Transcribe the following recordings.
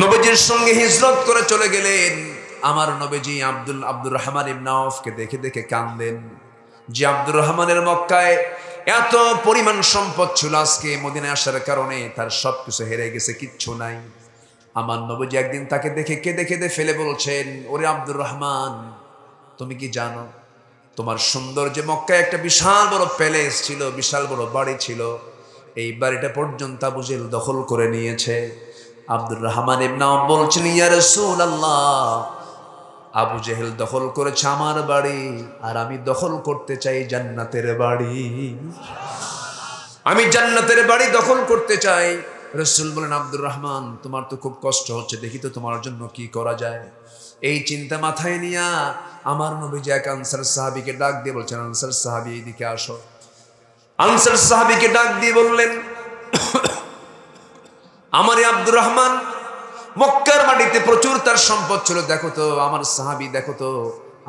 নবীজির সঙ্গে হিজরত করে চলে গেলেন আমার নবীজি আব্দুল আব্দুর রহমান ইবনাফকে দেখে দেখে কান্দেন যে আব্দুর রহমানের মক্কায় এত পরিমাণ সম্পদ ছিল আজকে মদিনে আসার কারণে তার সব কিছু হেরে গেছে কিচ্ছু নাই আমার নবীজি একদিন তাকে দেখে কেঁদে কেঁদে ফেলে বলছেন ওরে আব্দুর রহমান তুমি কি জানো তোমার সুন্দর যে মক্কায় একটা বিশাল বড় প্যালেস ছিল বিশাল বড় বাড়ি ছিল এই বাড়িটা পর্যন্ত বুঝেল দখল করে নিয়েছে আব্দুর রহমান ইবনাম বলছেন ইয়ার আল্লাহ আবু জেহেল দখল করেছে আমার বাড়ি আর আমি দখল করতে চাই জান্নাতের বাড়ি আমি জান্নাতের বাড়ি দখল করতে চাই রসুল বলেন আব্দুর রহমান তোমার তো খুব কষ্ট হচ্ছে দেখি তো তোমার জন্য কি করা যায় এই চিন্তা মাথায় নিয়া আমার নবী এক আনসার সাহাবিকে ডাক দিয়ে বলছেন আনসার সাহাবি এইদিকে আসো আনসার সাহাবিকে ডাক দিয়ে বললেন আমার আব্দুর রহমান মক্কার মাটিতে প্রচুর তার সম্পদ ছিল দেখো তো আমার সাহাবি দেখো তো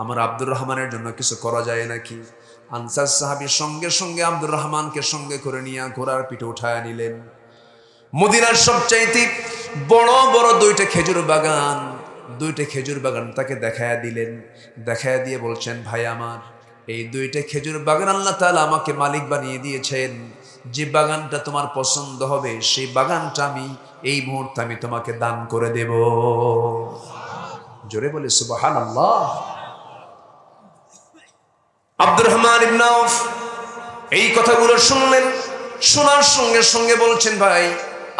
আমার আব্দুর রহমানের জন্য কিছু করা যায় নাকি আনসার সাহাবির সঙ্গে সঙ্গে আব্দুর রহমানকে সঙ্গে করে নিয়ে ঘোড়ার পিঠে উঠায় নিলেন মদিনার সবচাইতে বড় বড় দুইটা খেজুর বাগান দুইটা খেজুর বাগান তাকে দেখায় দিলেন দেখায় দিয়ে বলছেন ভাই আমার এই দুইটা খেজুর বাগান আল্লাহ তালা আমাকে মালিক বানিয়ে দিয়েছেন যে বাগানটা তোমার পছন্দ হবে সেই বাগানটা আমি এই মুহূর্তে আমি তোমাকে দান করে দেব জোরে বলে সুবাহান আল্লাহ আব্দুর রহমান ইবনাফ এই কথাগুলো শুনলেন শোনার সঙ্গে সঙ্গে বলছেন ভাই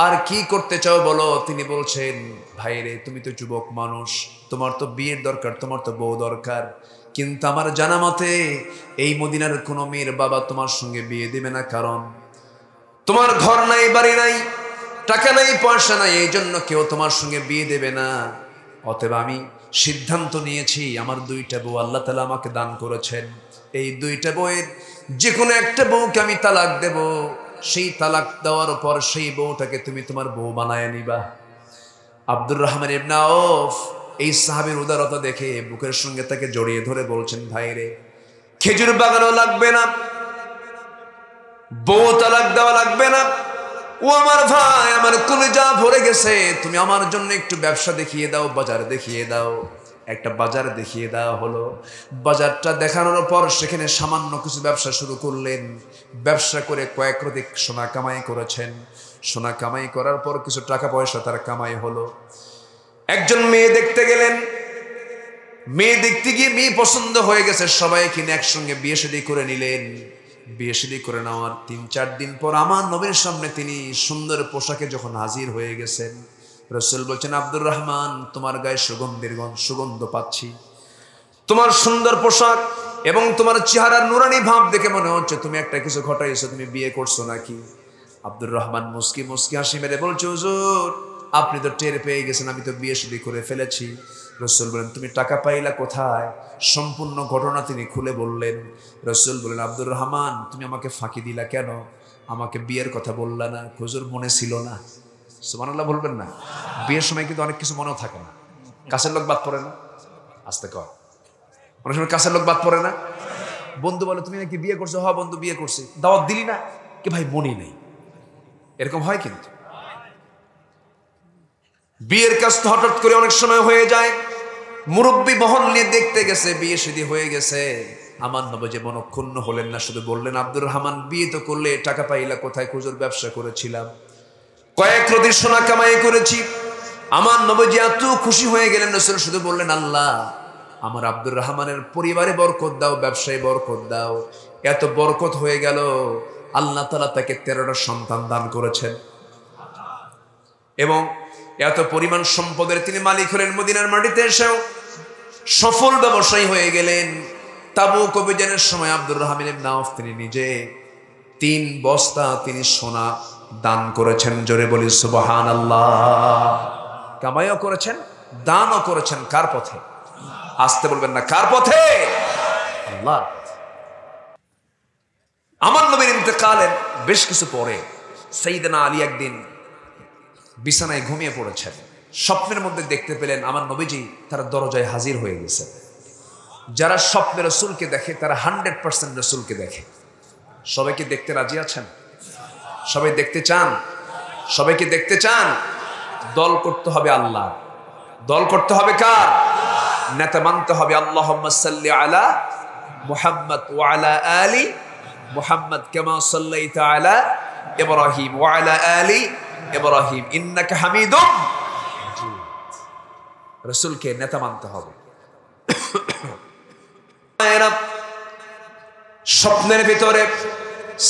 আর কি করতে চাও বলো তিনি বলছেন ভাই রে তুমি তো যুবক মানুষ তোমার তো বিয়ের দরকার তোমার তো বউ দরকার কিন্তু আমার জানা মতে এই মদিনার কোনো মেয়ের বাবা তোমার সঙ্গে বিয়ে দেবে না কারণ তোমার ঘর নাই বাড়ি নাই টাকা নাই পয়সা নাই এই জন্য কেউ তোমার সঙ্গে বিয়ে দেবে না অতএব আমি সিদ্ধান্ত নিয়েছি আমার দুইটা বউ আল্লাহ তালা আমাকে দান করেছেন এই দুইটা বউয়ের যে কোনো একটা বউকে আমি তালাক দেব সেই তালাক দেওয়ার পর সেই বউটাকে তুমি তোমার বউ বানায় নিবা আব্দুর রহমান ইবনা ওফ এই সাহাবের উদারতা দেখে বুকের সঙ্গে তাকে জড়িয়ে ধরে বলছেন ভাইরে খেজুর বাগানও লাগবে না বউ তালাক দেওয়া লাগবে না ও আমার ভাই আমার যা ভরে গেছে তুমি আমার জন্য একটু ব্যবসা দেখিয়ে দাও বাজার দেখিয়ে দাও একটা বাজার দেখিয়ে দেওয়া হলো বাজারটা দেখানোর পর সেখানে সামান্য কিছু ব্যবসা শুরু করলেন ব্যবসা করে কয়েক রদিক সোনা কামাই করেছেন সোনা কামাই করার পর কিছু টাকা পয়সা তার কামাই হলো একজন মেয়ে দেখতে গেলেন মেয়ে দেখতে গিয়ে মেয়ে পছন্দ হয়ে গেছে সবাই কিনে একসঙ্গে বিয়ে শাদী করে নিলেন বিয়ে শাদী করে নেওয়ার তিন চার দিন পর আমার নবীর সামনে তিনি সুন্দর পোশাকে যখন হাজির হয়ে গেছেন রসুল বলছেন আব্দুর রহমান তোমার গায়ে সুগন্ধির সুগন্ধ পাচ্ছি তোমার সুন্দর পোশাক এবং তোমার চেহারার নুরানি ভাব দেখে মনে হচ্ছে তুমি একটা কিছু ঘটাইছো তুমি বিয়ে করছো নাকি আব্দুর রহমান মুসকি মুসকি হাসি মেরে বলছো হুজুর আপনি তো টের পেয়ে গেছেন আমি তো বিয়ে শাদী করে ফেলেছি রসুল বলেন তুমি টাকা পাইলা কোথায় সম্পূর্ণ ঘটনা তিনি খুলে বললেন রসুল বলেন আব্দুর রহমান তুমি আমাকে ফাঁকি দিলা কেন আমাকে বিয়ের কথা বললা না খুজুর মনে ছিল না সুমানুল্লাহ বলবেন না বিয়ের সময় কিন্তু অনেক কিছু মনেও থাকে না কাছের লোক বাদ পড়ে না আসতে কর অনেক সময় কাছের লোক বাদ পড়ে না বন্ধু বলে তুমি নাকি বিয়ে করছো হ হ্যাঁ বন্ধু বিয়ে করছি দাওয়াত দিলি না কি ভাই মনে নেই এরকম হয় কিন্তু বিয়ের কাজ তো হঠাৎ করে অনেক সময় হয়ে যায় মুরব্বী বহন নিয়ে দেখতে গেছে বিয়ে সিদ্ধি হয়ে গেছে আমার নবজে মনক্ষুণ্ণ হলেন না শুধু বললেন আব্দুর রহমান বিয়ে তো করলে টাকা পাইলা কোথায় খুচুর ব্যবসা করেছিলাম কয়েক রদির সোনা কামাই করেছি আমার নবজি এত খুশি হয়ে গেলেন রসুল শুধু বললেন আল্লাহ আমার আব্দুর রহমানের পরিবারে বরকত দাও ব্যবসায় বরকত দাও এত বরকত হয়ে গেল আল্লাহ তালা তাকে তেরোটা সন্তান দান করেছেন এবং এত পরিমাণ সম্পদের তিনি মালিক হলেন মদিনার মাটিতে এসেও সফল ব্যবসায়ী হয়ে গেলেন তাবু কবিজানের সময় আব্দুর রহমিন নাওফ তিনি নিজে তিন বস্তা তিনি সোনা দান করেছেন জোরে বলি সুবাহান আল্লাহ কামাইও করেছেন দানও করেছেন কার পথে আসতে বলবেন না কার পথে আল্লাহ আমার নবীর ইন্তকালের বেশ কিছু পরে দিন আলী একদিন বিছানায় ঘুমিয়ে পড়েছেন স্বপ্নের মধ্যে দেখতে পেলেন আমার নবীজি তারা দরজায় হাজির হয়ে গেছে যারা স্বপ্নে রসুলকে দেখে তারা হান্ড্রেড পার্সেন্ট রসুলকে দেখে সবাইকে দেখতে রাজি আছেন সবাই দেখতে চান সবাইকে দেখতে চান দল করতে হবে আল্লাহ দল করতে হবে কার নেতা মানতে হবে আল্লাহ আলা মুহাম্মদ ওয়ালা আলী মুহাম্মদ কেমা সাল্লাই আলা ইব্রাহিম আলী ইব্রাহিম ইন্নাকা হামিদুম রসুলকে নেতা মানতে হবে স্বপ্নের ভিতরে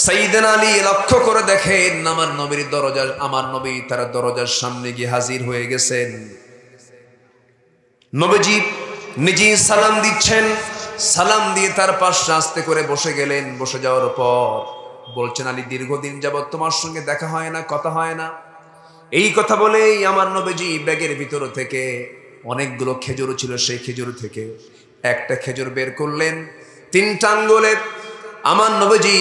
সাইদেন আলী লক্ষ্য করে দেখেন আমার নবীর দরজা আমার নবী তার দরজার সামনে গিয়ে হাজির হয়ে গেছেন নবীজি নিজেই সালাম দিচ্ছেন সালাম দিয়ে তার পাশে আস্তে করে বসে গেলেন বসে যাওয়ার পর বলছেন আলী দীর্ঘদিন যাবৎ তোমার সঙ্গে দেখা হয় না কথা হয় না এই কথা বলেই আমার নবীজি ব্যাগের ভিতর থেকে অনেকগুলো খেজুর ছিল সেই খেজুর থেকে একটা খেজুর বের করলেন তিনটা আঙ্গুলের আমার নবীজি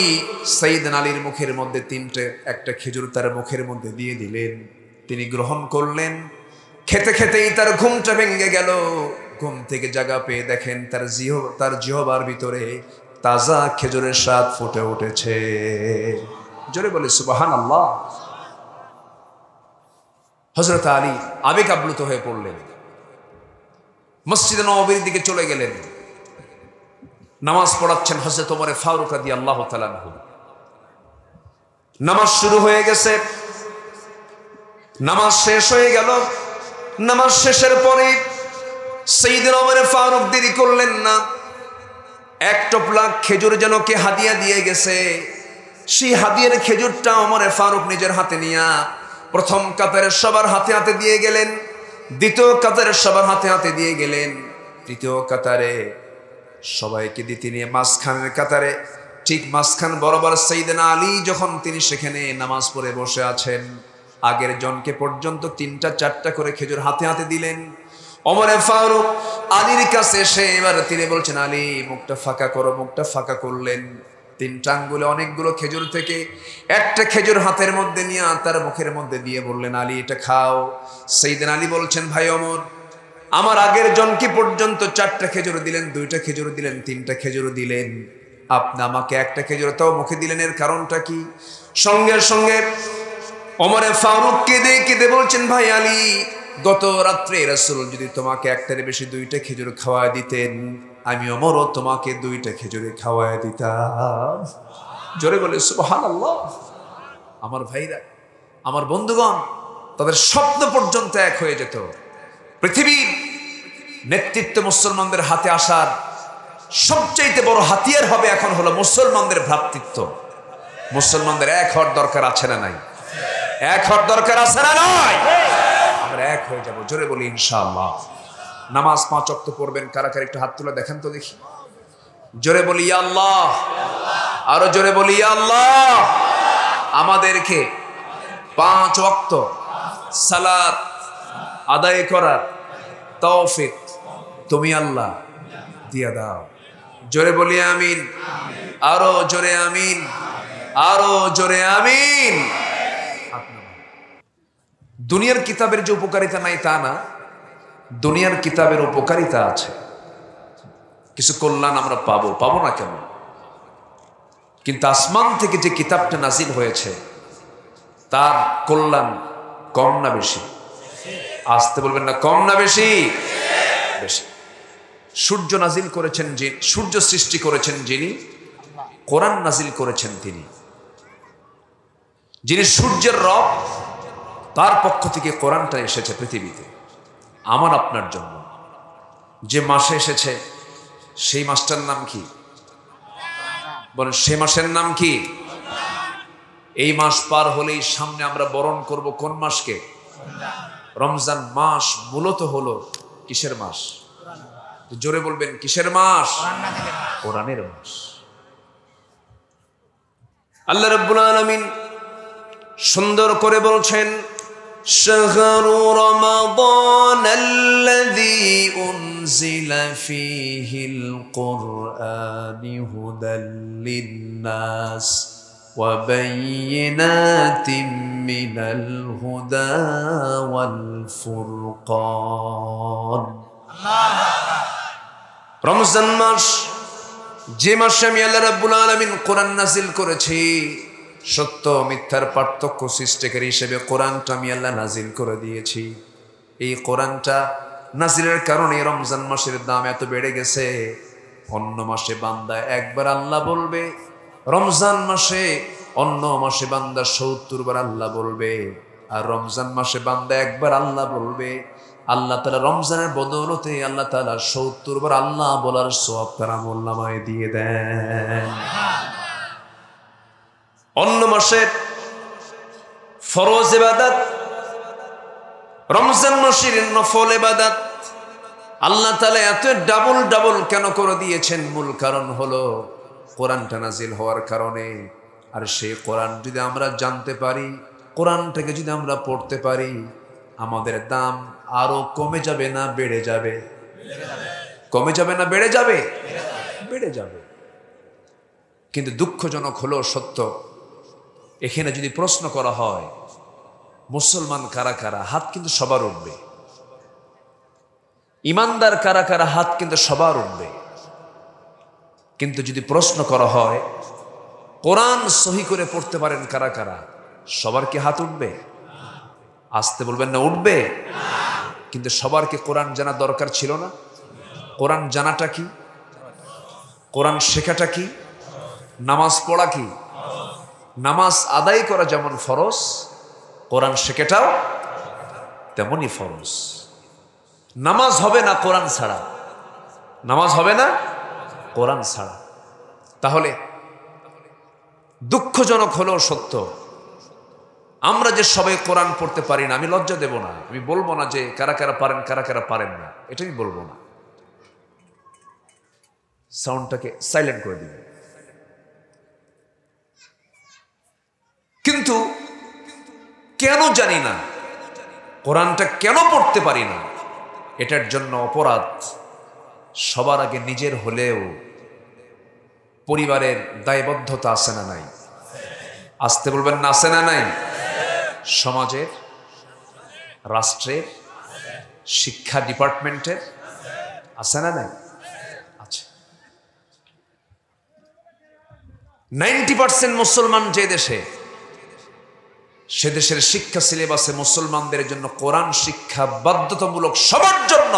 সঈদ আলীর মুখের মধ্যে তিনটে একটা খেজুর তার মুখের মধ্যে দিয়ে দিলেন তিনি গ্রহণ করলেন খেতে খেতেই তার ঘুমটা ভেঙে গেল ঘুম থেকে জায়গা পেয়ে দেখেন তার জিহ তার জিহবার ভিতরে তাজা খেজুরের স্বাদ ফুটে উঠেছে জোরে বলে সুবাহান আল্লাহ হজরত আলী আবেগ আপ্লুত হয়ে পড়লেন মসজিদ নবীর দিকে চলে গেলেন নামাজ পড়াচ্ছেন হজরত ওমরে ফারুক আদি আল্লাহ নামাজ শুরু হয়ে গেছে নামাজ শেষ হয়ে গেল নামাজ শেষের পরে সেই দিন ওমরে ফারুক দেরি করলেন না এক টপলা খেজুর যেন কে হাদিয়া দিয়ে গেছে সেই হাদিয়ার খেজুরটা ওমরে ফারুক নিজের হাতে নিয়ে প্রথম কাতারে সবার হাতে হাতে দিয়ে গেলেন দ্বিতীয় কাতারে সবার হাতে হাতে দিয়ে গেলেন তৃতীয় কাতারে সবাইকে দিয়ে তিনি মাঝখানের কাতারে ঠিক মাঝখান বরাবর সঈদেনা আলী যখন তিনি সেখানে নামাজ পড়ে বসে আছেন আগের জনকে পর্যন্ত তিনটা চারটা করে খেজুর হাতে হাতে দিলেন অমরে ফারুক আলীর কাছে এসে এবার তিনি বলছেন আলী মুখটা ফাঁকা করো মুখটা ফাঁকা করলেন তিনটা আঙ্গুলে অনেকগুলো খেজুর থেকে একটা খেজুর হাতের মধ্যে নিয়ে তার মুখের মধ্যে দিয়ে বললেন আলী এটা খাও সেই দিন আলী বলছেন ভাই অমর আমার আগের জনকি পর্যন্ত চারটা খেজুর দিলেন দুইটা খেজুর দিলেন তিনটা খেজুর দিলেন আপনি আমাকে একটা খেজুর তাও মুখে দিলেন এর কারণটা কি সঙ্গে সঙ্গে অমরে ফারুক কেঁদে কেঁদে বলছেন ভাই আলী গত রাত্রে রাসুল যদি তোমাকে একটার বেশি দুইটা খেজুর খাওয়া দিতেন আমি অমর তোমাকে দুইটা খেজুরে খাওয়াই দিতাম জোরে বলে সুবহান আল্লাহ আমার ভাইরা আমার বন্ধুগণ তাদের স্বপ্ন পর্যন্ত এক হয়ে যেত পৃথিবীর নেতৃত্ব মুসলমানদের হাতে আসার সবচাইতে বড় হাতিয়ার হবে এখন হলো মুসলমানদের ভ্রাতৃত্ব মুসলমানদের এক হওয়ার দরকার আছে না নাই এক হওয়ার দরকার আছে না নয় আমরা এক হয়ে যাব জোরে বলি ইনশাআল্লাহ নামাজ পাঁচ অক্ত পড়বেন কারা কারা একটু হাত তুলে দেখেন তো দেখি জোরে বলি আল্লাহ আরো জোরে বলি আল্লাহ আমাদেরকে পাঁচ অক্ত সালাত আদায় করার তৌফিক তুমি আল্লাহ দিয়া দাও জোরে বলি আমিন আরো জোরে আমিন আরো জোরে আমিন দুনিয়ার কিতাবের যে উপকারিতা নাই তা না দুনিয়ার কিতাবের উপকারিতা আছে কিছু কল্যাণ আমরা পাবো পাবো না কেন কিন্তু আসমান থেকে যে কিতাবটা নাজিল হয়েছে তার কল্যাণ কম না বেশি আসতে বলবেন না কম না বেশি বেশি সূর্য নাজিল করেছেন যে সূর্য সৃষ্টি করেছেন যিনি কোরআন নাজিল করেছেন তিনি যিনি সূর্যের রব তার পক্ষ থেকে কোরআনটা এসেছে পৃথিবীতে আমার আপনার জন্য যে মাসে এসেছে সেই মাসটার নাম কি বলেন সে মাসের নাম কি এই মাস পার হলেই সামনে আমরা বরণ করব কোন মাসকে রমজান মাস মূলত হল কিসের মাস জোরে বলবেন কিসের মাস কোরআনের মাস আল্লাহ রব্বুল আলমিন সুন্দর করে বলছেন شهر رمضان الذي أنزل فيه القرآن هدى للناس وبينات من الهدى والفرقان رمضان মাস যে মাসে الله رب العالمين قران نزل নাজিল সত্য মিথ্যার পার্থক্য সৃষ্টিকারী হিসেবে কোরআনটা আমি আল্লাহ নাজিল করে দিয়েছি এই কোরআনটা নাজিলের কারণে রমজান মাসের দাম এত বেড়ে গেছে অন্য মাসে বান্দা একবার আল্লাহ বলবে রমজান মাসে অন্য মাসে বান্দা সত্তর বার আল্লাহ বলবে আর রমজান মাসে বান্দা একবার আল্লাহ বলবে আল্লাহ তালা রমজানের বদৌলতে আল্লাহ তালা সত্তর বার আল্লাহ বলার সব তারা মোল্লামায় দিয়ে দেয় অন্য মাসের ফরজ এবাদাত রমজান মাসের নফল এবাদাত আল্লাহ তালা এত ডাবল ডাবল কেন করে দিয়েছেন মূল কারণ হলো কোরআনটা নাজিল হওয়ার কারণে আর সেই কোরআন যদি আমরা জানতে পারি কোরআনটাকে যদি আমরা পড়তে পারি আমাদের দাম আরো কমে যাবে না বেড়ে যাবে কমে যাবে না বেড়ে যাবে বেড়ে যাবে কিন্তু দুঃখজনক হলো সত্য এখানে যদি প্রশ্ন করা হয় মুসলমান কারা কারা হাত কিন্তু সবার উঠবে ইমানদার কারা কারা হাত কিন্তু সবার উঠবে কিন্তু যদি প্রশ্ন করা হয় কোরআন সহি করে পড়তে পারেন কারা কারা সবার কি হাত উঠবে আসতে বলবেন না উঠবে কিন্তু সবার কি কোরআন জানা দরকার ছিল না কোরআন জানাটা কি কোরআন শেখাটা কি নামাজ পড়া কি নামাজ আদায় করা যেমন ফরজ কোরআন শেখেটাও তেমনই ফরজ নামাজ হবে না কোরআন ছাড়া নামাজ হবে না কোরআন ছাড়া তাহলে দুঃখজনক হলেও সত্য আমরা যে সবাই কোরআন পড়তে পারি না আমি লজ্জা দেব না আমি বলবো না যে কারা কারা পারেন কারা কারা পারেন না এটাই বলবো না সাউন্ডটাকে সাইলেন্ট করে দিবে কিন্তু কেন জানি না কোরআনটা কেন পড়তে পারি না এটার জন্য অপরাধ সবার আগে নিজের হলেও পরিবারের দায়বদ্ধতা আছে না নাই আসতে বলবেন না আছে না নাই সমাজের রাষ্ট্রের শিক্ষা ডিপার্টমেন্টের আছে না নাই আচ্ছা নাইনটি পার্সেন্ট মুসলমান যে দেশে সে দেশের শিক্ষা সিলেবাসে মুসলমানদের জন্য কোরআন শিক্ষা বাধ্যতামূলক সবার জন্য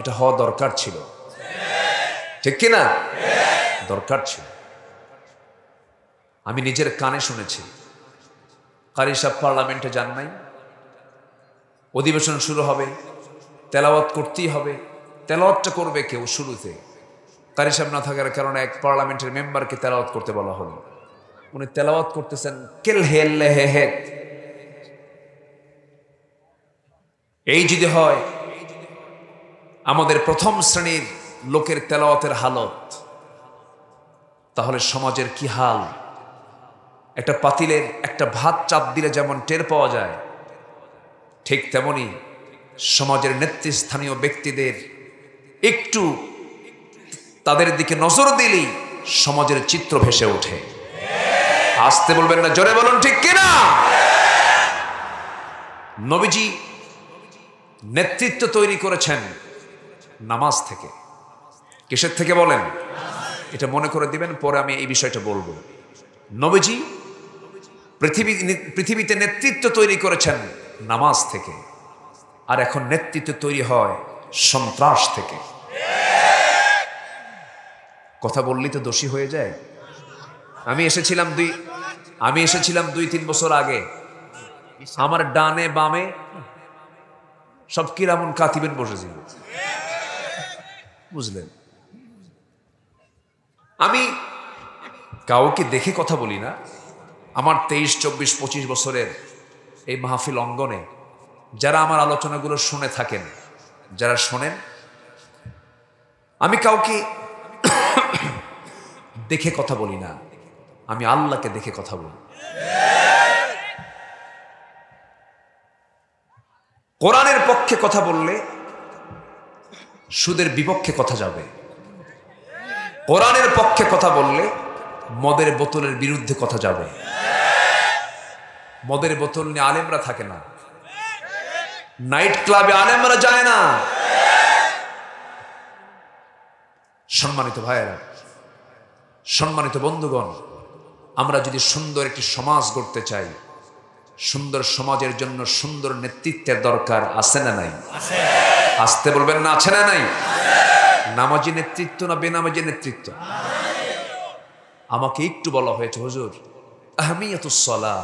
এটা হওয়া দরকার ছিল ঠিক কিনা দরকার ছিল আমি নিজের কানে শুনেছি কারি সাহ পার্লামেন্টে যান নাই অধিবেশন শুরু হবে তেলাওয়াত করতেই হবে তেলাওয়াতটা করবে কেউ শুরুতে কারি সাহেব না থাকার কারণে এক পার্লামেন্টের মেম্বারকে তেলাওয়াত করতে বলা হলো উনি তেলাওয়াত করতেছেন কেল হেল হে হেত এই যদি হয় আমাদের প্রথম শ্রেণীর লোকের তেলাওয়াতের হালত তাহলে সমাজের কি হাল একটা পাতিলের একটা ভাত চাপ দিলে যেমন টের পাওয়া যায় ঠিক তেমনি সমাজের নেতৃস্থানীয় ব্যক্তিদের একটু তাদের দিকে নজর দিলেই সমাজের চিত্র ভেসে ওঠে আসতে বলবেন না জোরে বলুন ঠিক কিনা নবীজি নেতৃত্ব তৈরি করেছেন নামাজ থেকে কিসের থেকে বলেন এটা মনে করে দিবেন পরে আমি এই বিষয়টা বলবো নবীজি পৃথিবী পৃথিবীতে নেতৃত্ব তৈরি করেছেন নামাজ থেকে আর এখন নেতৃত্ব তৈরি হয় সন্ত্রাস থেকে কথা বললেই তো দোষী হয়ে যায় আমি এসেছিলাম দুই আমি এসেছিলাম দুই তিন বছর আগে আমার ডানে বামে সব কিরামন কাতিবেন বসেছিল বুঝলেন আমি কাউকে দেখে কথা বলি না আমার তেইশ চব্বিশ পঁচিশ বছরের এই মাহফিল অঙ্গনে যারা আমার আলোচনাগুলো শুনে থাকেন যারা শোনেন আমি কাউকে দেখে কথা বলি না আমি আল্লাহকে দেখে কথা বলি কোরআনের পক্ষে কথা বললে সুদের বিপক্ষে কথা যাবে কোরআনের পক্ষে কথা বললে মদের বোতলের বিরুদ্ধে কথা যাবে মদের বোতল নিয়ে আলেমরা থাকে না নাইট ক্লাবে আলেমরা যায় না সম্মানিত ভাইয়েরা সম্মানিত বন্ধুগণ আমরা যদি সুন্দর একটি সমাজ গড়তে চাই সুন্দর সমাজের জন্য সুন্দর নেতৃত্বের দরকার আছে না নাই আসতে বলবেন না আছে না নাই নামাজি নেতৃত্ব না বেনামাজি নেতৃত্ব আমাকে একটু বলা হয়েছে হুজুর আমি এত সলাহ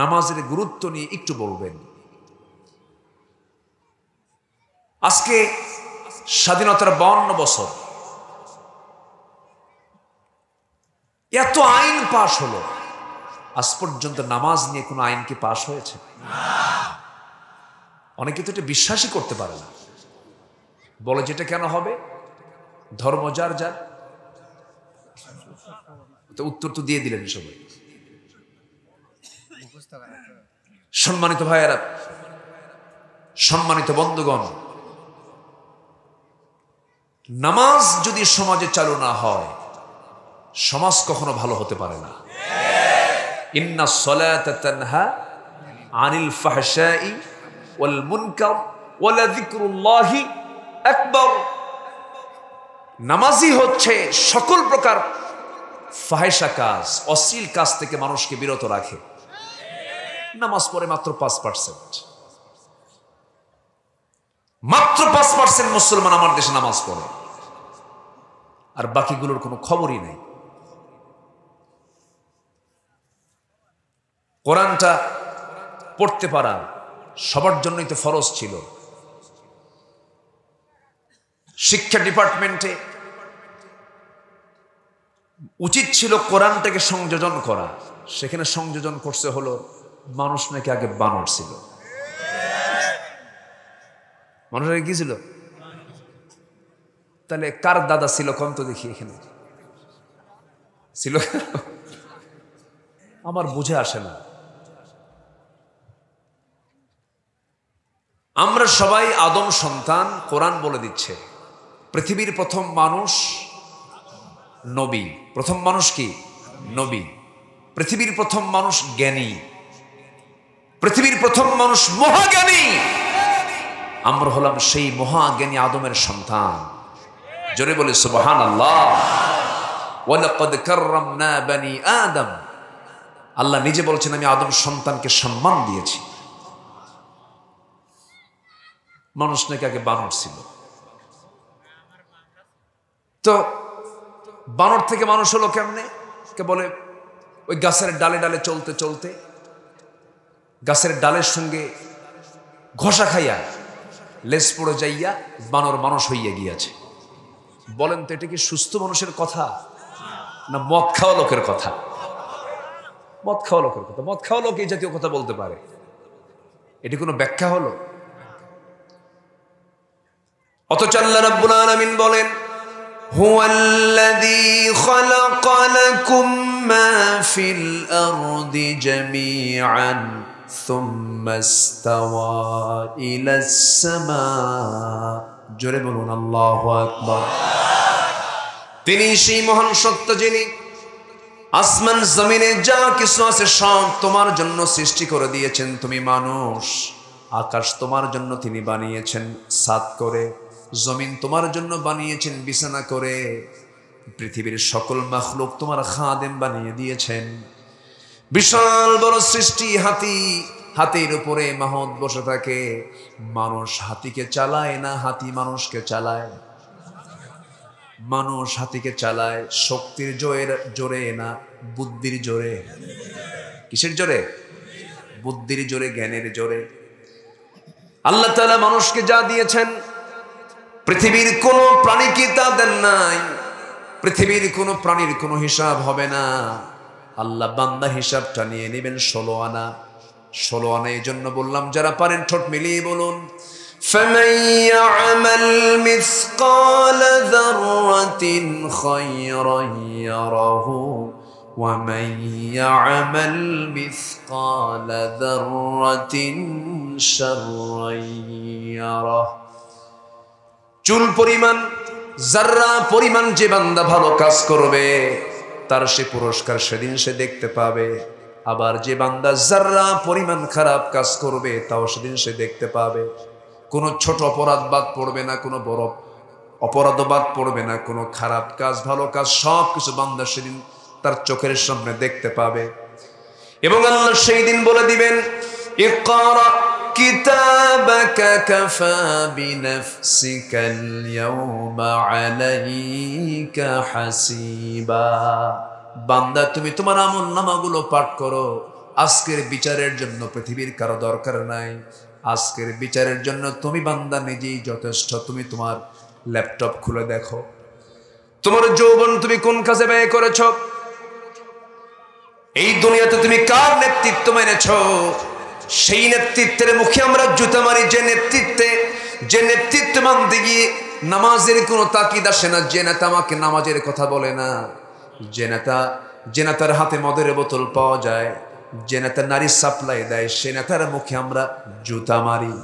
নামাজের গুরুত্ব নিয়ে একটু বলবেন আজকে স্বাধীনতার বাউন্ন বছর এত আইন পাশ হলো আজ পর্যন্ত নামাজ নিয়ে কোনো আইন কি পাশ হয়েছে অনেকে তো এটা বিশ্বাসই করতে পারে না বলে যেটা কেন হবে ধর্ম যার যার তো উত্তর তো দিয়ে দিলেন সবাই সম্মানিত ভাইয়েরা সম্মানিত বন্ধুগণ নামাজ যদি সমাজে চালু না হয় সমাজ কখনো ভালো হতে পারে না ইন্না সলাতহা আনিল ফাহসাই ওয়াল মুনকার ওয়ালা যিকরুল্লাহি আকবার হচ্ছে সকল প্রকার ফাহেসা কাজ অশ্লীল কাজ থেকে মানুষকে বিরত রাখে নামাজ পড়ে মাত্র পাঁচ পার্সেন্ট মাত্র পাঁচ পার্সেন্ট মুসলমান আমার দেশে নামাজ পড়ে আর বাকিগুলোর কোনো খবরই নেই কোরআনটা পড়তে পারা সবার জন্যই তো ফরজ ছিল শিক্ষা ডিপার্টমেন্টে উচিত ছিল কোরআনটাকে সংযোজন করা সেখানে সংযোজন করছে হলো মানুষ নাকি আগে বানর ছিল মানুষ আগে কি ছিল তাহলে কার দাদা ছিল কম তো দেখি এখানে ছিল আমার বুঝে আসে না আমরা সবাই আদম সন্তান কোরআন বলে দিচ্ছে পৃথিবীর প্রথম মানুষ নবী প্রথম মানুষ কি নবী পৃথিবীর প্রথম মানুষ জ্ঞানী পৃথিবীর প্রথম মানুষ মহাজ্ঞানী আমরা হলাম সেই মহাজ্ঞানী আদমের সন্তান জোরে বলে সুবাহান আল্লাহ আদম আল্লাহ নিজে বলছেন আমি আদম সন্তানকে সম্মান দিয়েছি মানুষ নাকি আগে বানর ছিল তো বানর থেকে মানুষ হলো কেমনে কে বলে ওই গাছের ডালে ডালে চলতে চলতে গাছের ডালের সঙ্গে ঘষা খাইয়া লেজ পড়ে যাইয়া বানর মানুষ হইয়া গিয়াছে বলেন তো এটা কি সুস্থ মানুষের কথা না মদ খাওয়া লোকের কথা মদ খাওয়া লোকের কথা মদ খাওয়া লোক এই জাতীয় কথা বলতে পারে এটি কোনো ব্যাখ্যা হলো অথচ আল্লাহ রাব্বুল আলামিন বলেন জোরে বলুন আল্লাহ তিনি সেই মহান সত্য যিনি আসমান জমিনে যা কিছু আছে সব তোমার জন্য সৃষ্টি করে দিয়েছেন তুমি মানুষ আকাশ তোমার জন্য তিনি বানিয়েছেন সাত করে জমিন তোমার জন্য বানিয়েছেন বিছানা করে পৃথিবীর সকল মাখলুক তোমার খাদেম বানিয়ে দিয়েছেন বিশাল বড় সৃষ্টি হাতি হাতির উপরে মাহত বসে থাকে মানুষ হাতিকে চালায় না হাতি মানুষকে চালায় মানুষ হাতিকে চালায় শক্তির জোরের জোরে না বুদ্ধির জোরে কিসের জোরে বুদ্ধির জোরে জ্ঞানের জোরে আল্লাহ তালা মানুষকে যা দিয়েছেন পৃথিবীর কোনো কি তাদের নাই পৃথিবীর কোনো প্রাণীর কোনো হিসাব হবে না আল্লাহ বান্দা হিসাবটা নিয়ে নেবেন ষোলো আনা ষোলো আনা এই জন্য বললাম যারা পারেন ঠোঁট মিলিয়ে বলুন فمن يعمل مثقال ذرة চুল পরিমাণ যারা পরিমাণ যে বান্দা ভালো কাজ করবে তার সে পুরস্কার সেদিন সে দেখতে পাবে আবার যে বান্দা যারা পরিমাণ খারাপ কাজ করবে তাও সেদিন সে দেখতে পাবে কোনো ছোট অপরাধ বাদ পড়বে না কোনো বড় অপরাধ বাদ পড়বে না কোনো খারাপ কাজ ভালো কাজ সব কিছু বান্দা সেদিন তার চোখের সামনে দেখতে পাবে এবং আল্লাহ সেই দিন বলে দিবেন كتابك كفى بنفسك اليوم عليك حسيبا বান্দা তুমি তোমার আমল নামাগুলো পাঠ করো আজকের বিচারের জন্য পৃথিবীর কারো দরকার নাই আজকের বিচারের জন্য তুমি বান্দা নিজেই যথেষ্ট তুমি তোমার ল্যাপটপ খুলে দেখো তোমার যৌবন তুমি কোন কাজে ব্যয় করেছ এই দুনিয়াতে তুমি কার নেতৃত্ব মেনেছ সেই নেতৃত্বের মুখে আমরা জুতা মারি যে নেতৃত্বে যে নেতৃত্ব মানতে গিয়ে নামাজের কোনো তাকিদ আসে না যে নেতা আমাকে নামাজের কথা বলে না যে নেতা যে নেতার হাতে মদের বোতল পাওয়া যায় যে নেতা নারী সাপ্লাই দেয় সে নেতার মুখে আমরা জুতা মারি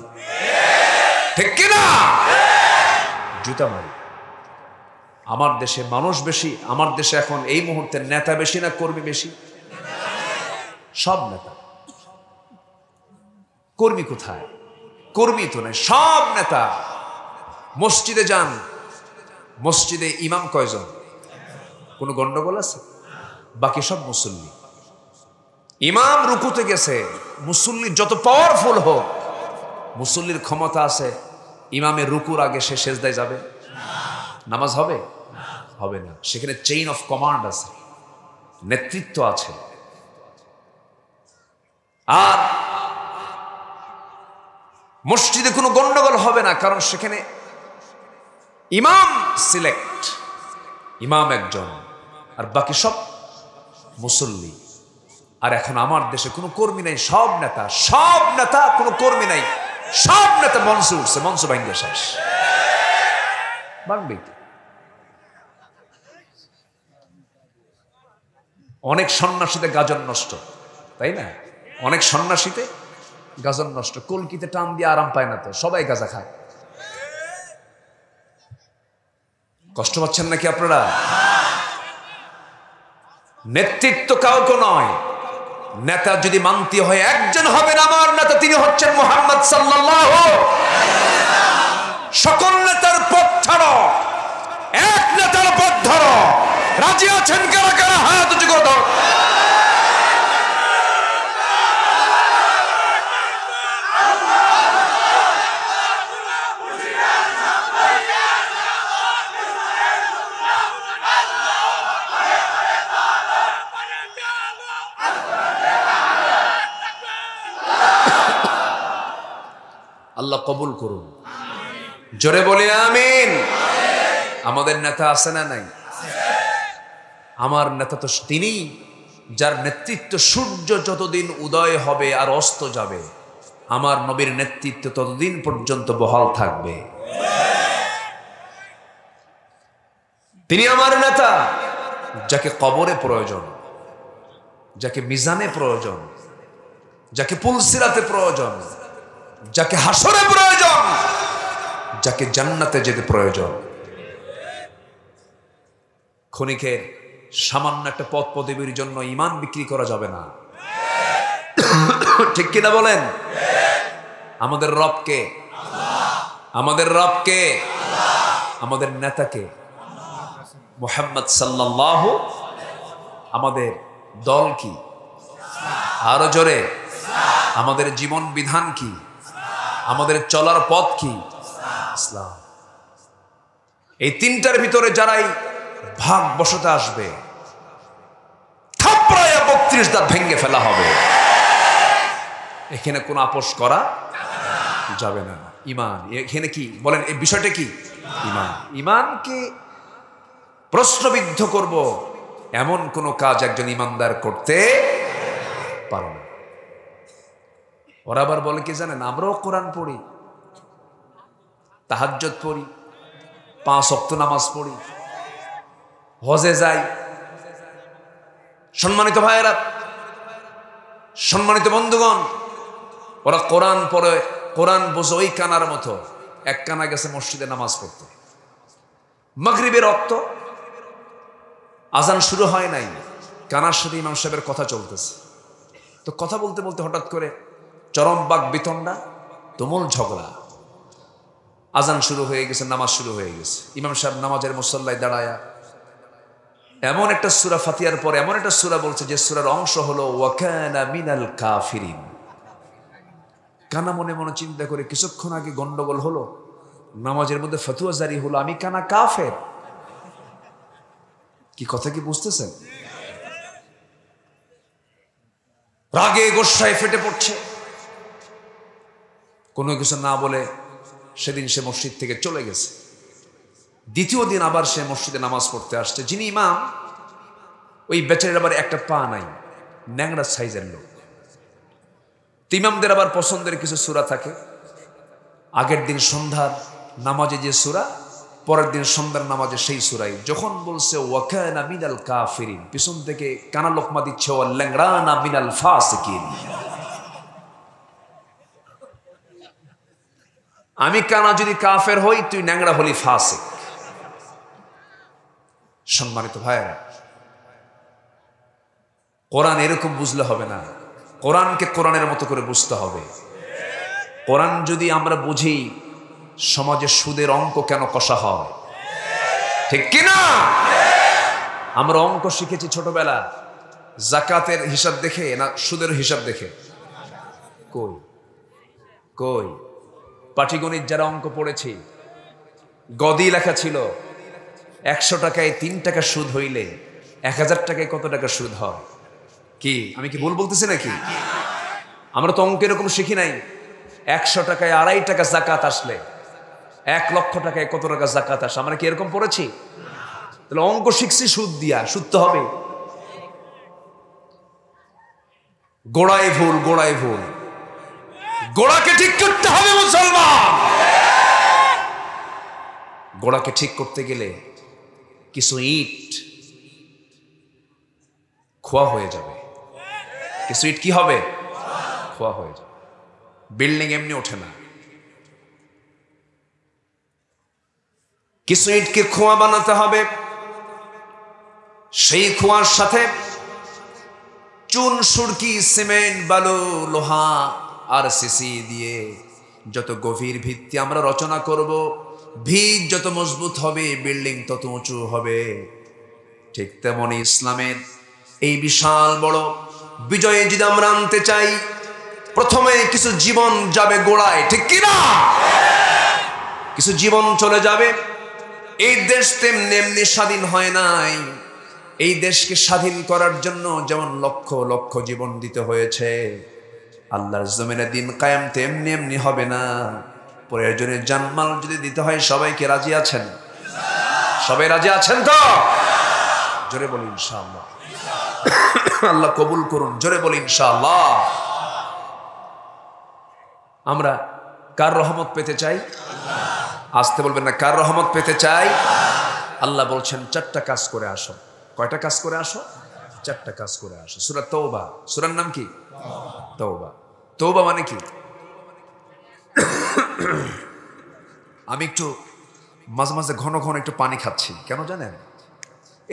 ঠিক কিনা জুতা মারি আমার দেশে মানুষ বেশি আমার দেশে এখন এই মুহূর্তে নেতা বেশি না কর্মী বেশি সব নেতা কর্মী কোথায় কর্মী তো নেই সব নেতা মসজিদে যান মসজিদে ইমাম কয়জন কোনো গন্ডগোল আছে বাকি সব মুসল্লি ইমাম রুকুতে গেছে মুসল্লি যত পাওয়ারফুল হোক মুসল্লির ক্ষমতা আছে ইমামের রুকুর আগে সে শেষ দেয় যাবে নামাজ হবে হবে না সেখানে চেইন অফ কমান্ড আছে নেতৃত্ব আছে আর মসজিদে কোনো গণ্ডগোল হবে না কারণ সেখানে ইমাম সিলেক্ট ইমাম একজন আর বাকি সব মুসল্লি আর এখন আমার দেশে কোনো কর্মী নাই সব নেতা সব নেতা কোনো কর্মী নাই সব নেতা মঞ্চ উঠছে মঞ্চ ভাঙ্গে শেষ ভাঙবে অনেক সন্ন্যাসীতে গাজন নষ্ট তাই না অনেক সন্ন্যাসীতে গাজন নষ্ট কলকিতে টান দিয়ে আরাম পায় না তো সবাই গাজা খায় কষ্ট পাচ্ছেন নাকি আপনারা নেতৃত্ব কাউকে নয় নেতা যদি মানতে হয় একজন হবেন আমার নেতা তিনি হচ্ছেন মোহাম্মদ সাল্লাহ সকল নেতার পথ ছাড় এক নেতার পথ ধর রাজি আছেন কারা কারা হাত যুগ আল্লাহ কবুল করুন জোরে বলি আমিন আমাদের নেতা আছে না নাই আমার নেতা তো তিনি যার নেতৃত্ব সূর্য যতদিন উদয় হবে আর অস্ত যাবে আমার নবীর নেতৃত্ব ততদিন পর্যন্ত বহাল থাকবে তিনি আমার নেতা যাকে কবরে প্রয়োজন যাকে মিজানে প্রয়োজন যাকে পুলসিরাতে প্রয়োজন যাকে হাসরে প্রয়োজন যাকে জান্নাতে যেতে প্রয়োজন ক্ষণিকের সামান্য একটা পদ পদবীর জন্য ইমান বিক্রি করা যাবে না ঠিক কিনা বলেন আমাদের রবকে আমাদের রবকে আমাদের নেতাকে মোহাম্মদ সাল্লাহ আমাদের দল কি আরো জোরে আমাদের জীবন বিধান কি আমাদের চলার পথ কি ইসলাম এই তিনটার ভিতরে যারাই ভাগ বসতে আসবে বত্রিশ দাঁত ভেঙে ফেলা হবে এখানে কোনো আপোষ করা যাবে না ইমান এখানে কি বলেন এই বিষয়টা কি ইমান ইমানকে প্রশ্নবিদ্ধ করব এমন কোনো কাজ একজন ইমানদার করতে পারবে ওরা আবার বলে কি জানেন আমরাও কোরআন পড়ি তাহাজ্জত পড়ি পাঁচ অক্ত নামাজ পড়ি হজে যাই সম্মানিত ভাইয়েরা সম্মানিত বন্ধুগণ ওরা কোরআন পড়ে কোরআন বোঝে ওই কানার মতো এক কানা গেছে মসজিদে নামাজ পড়তে মগরিবের রক্ত আজান শুরু হয় নাই কানার সাথে ইমাম সাহেবের কথা চলতেছে তো কথা বলতে বলতে হঠাৎ করে চরম বাক বিতণ্ডা তুমুল ঝগড়া আজান শুরু হয়ে গেছে নামাজ শুরু হয়ে গেছে ইমাম সাহেব নামাজের মুসল্লায় দাঁড়ায়া এমন একটা সুরা ফাতিয়ার পর এমন একটা সুরা বলছে যে সুরার অংশ হলো মিনাল কাফিরিন কানা মনে মনে চিন্তা করে কিছুক্ষণ আগে গন্ডগোল হলো নামাজের মধ্যে ফতুয়া জারি হলো আমি কানা কাফের কি কথা কি বুঝতেছেন রাগে গোসায় ফেটে পড়ছে কোনো কিছু না বলে সেদিন সে মসজিদ থেকে চলে গেছে দ্বিতীয় দিন আবার সে মসজিদে নামাজ পড়তে আসছে যিনি ইমাম ওই বেচারের আবার একটা পা নাই ন্যাংরা সাইজের লোক তিমামদের আবার পছন্দের কিছু সুরা থাকে আগের দিন সন্ধ্যার নামাজে যে সুরা পরের দিন সন্ধ্যার নামাজে সেই সুরাই যখন বলছে ওয়াকানা মিনাল কাফিরিন পিছন থেকে কানা লোকমা দিচ্ছে ও না মিনাল ফাসিকিন আমি কানা যদি কাফের হই তুই ন্যাংরা হলি ফাঁসে সম্মানিত ভাইয়েরা কোরআন এরকম বুঝলে হবে না কোরআনকে কোরআনের মতো করে বুঝতে হবে কোরআন যদি আমরা বুঝি সমাজে সুদের অঙ্ক কেন কষা হয় ঠিক কিনা আমরা অঙ্ক শিখেছি ছোটবেলা জাকাতের হিসাব দেখে না সুদের হিসাব দেখে কই কই পাটিগণিত যারা অঙ্ক পড়েছি গদি লেখা ছিল একশো টাকায় তিন টাকা সুদ হইলে এক হাজার টাকায় কত টাকা সুদ হয় কি আমি কি ভুল বলতেছি নাকি আমরা তো অঙ্ক এরকম শিখি নাই একশো টাকায় আড়াই টাকা জাকাত আসলে এক লক্ষ টাকায় কত টাকা জাকাত আসে আমরা কি এরকম পড়েছি তাহলে অঙ্ক শিখছি সুদ দিয়া সুদ তো হবে গোড়ায় ভুল গোড়ায় ভুল গোড়াকে ঠিক করতে হবে মুসলমান গোড়াকে ঠিক করতে গেলে কিছু ইট খোয়া হয়ে যাবে কিছু ইট কি হবে খোয়া হয়ে যাবে বিল্ডিং এমনি ওঠে না কিছু ইটকে খোয়া বানাতে হবে সেই খোয়ার সাথে চুন সুরকি সিমেন্ট বালু লোহা আর সিসি দিয়ে যত গভীর ভিত্তি আমরা রচনা করব ভিত যত মজবুত হবে বিল্ডিং তত উঁচু হবে ঠিক তেমনই ইসলামের এই বিশাল বড় বিজয়ে যদি আমরা আনতে চাই প্রথমে কিছু জীবন যাবে গোড়ায় ঠিক কিনা কিছু জীবন চলে যাবে এই দেশ তেমনি এমনি স্বাধীন হয় নাই এই দেশকে স্বাধীন করার জন্য যেমন লক্ষ লক্ষ জীবন দিতে হয়েছে আল্লাহর জমিনে দিন কায়েম তো এমনি এমনি হবে না প্রয়োজনে জানমাল যদি দিতে হয় সবাইকে রাজি আছেন সবাই রাজি আছেন তো জোরে বলি ইনশাআল্লাহ আল্লাহ কবুল করুন জোরে বলি ইনশাআল্লাহ আমরা কার রহমত পেতে চাই আসতে বলবেন না কার রহমত পেতে চাই আল্লাহ বলছেন চারটা কাজ করে আসো কয়টা কাজ করে আসো চারটা কাজ করে আসো সুরা তৌবা সুরার নাম কি তৌবা তৌবা মানে কি আমি একটু মাঝে মাঝে ঘন ঘন একটু পানি খাচ্ছি কেন জানেন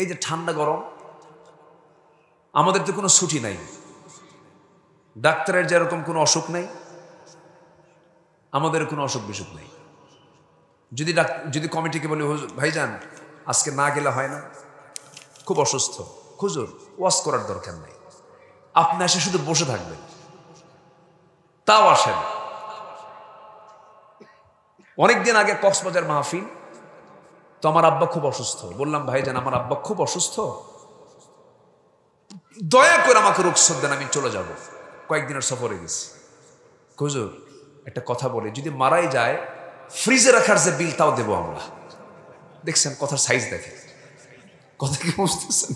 এই যে ঠান্ডা গরম আমাদের তো কোনো ছুটি নাই ডাক্তারের যেরকম কোনো অসুখ নেই আমাদের কোনো অসুখ বিসুখ নেই যদি ডাক যদি কমিটিকে বলি যান আজকে না গেলে হয় না খুব অসুস্থ খুজুর ওয়াশ করার দরকার নেই আপনি এসে শুধু বসে থাকবেন তাও আসেন অনেকদিন আগে কক্সবাজার মাহফিল তো আমার আব্বা খুব অসুস্থ বললাম ভাই যান আমার আব্বা খুব অসুস্থ দয়া করে আমাকে রুখসত দেন আমি চলে যাব কয়েকদিনের সফরে গেছি খুজুর একটা কথা বলে যদি মারাই যায় ফ্রিজে রাখার যে বিল তাও দেবো আমরা দেখছেন কথার সাইজ দেখে কথা কি বুঝতেছেন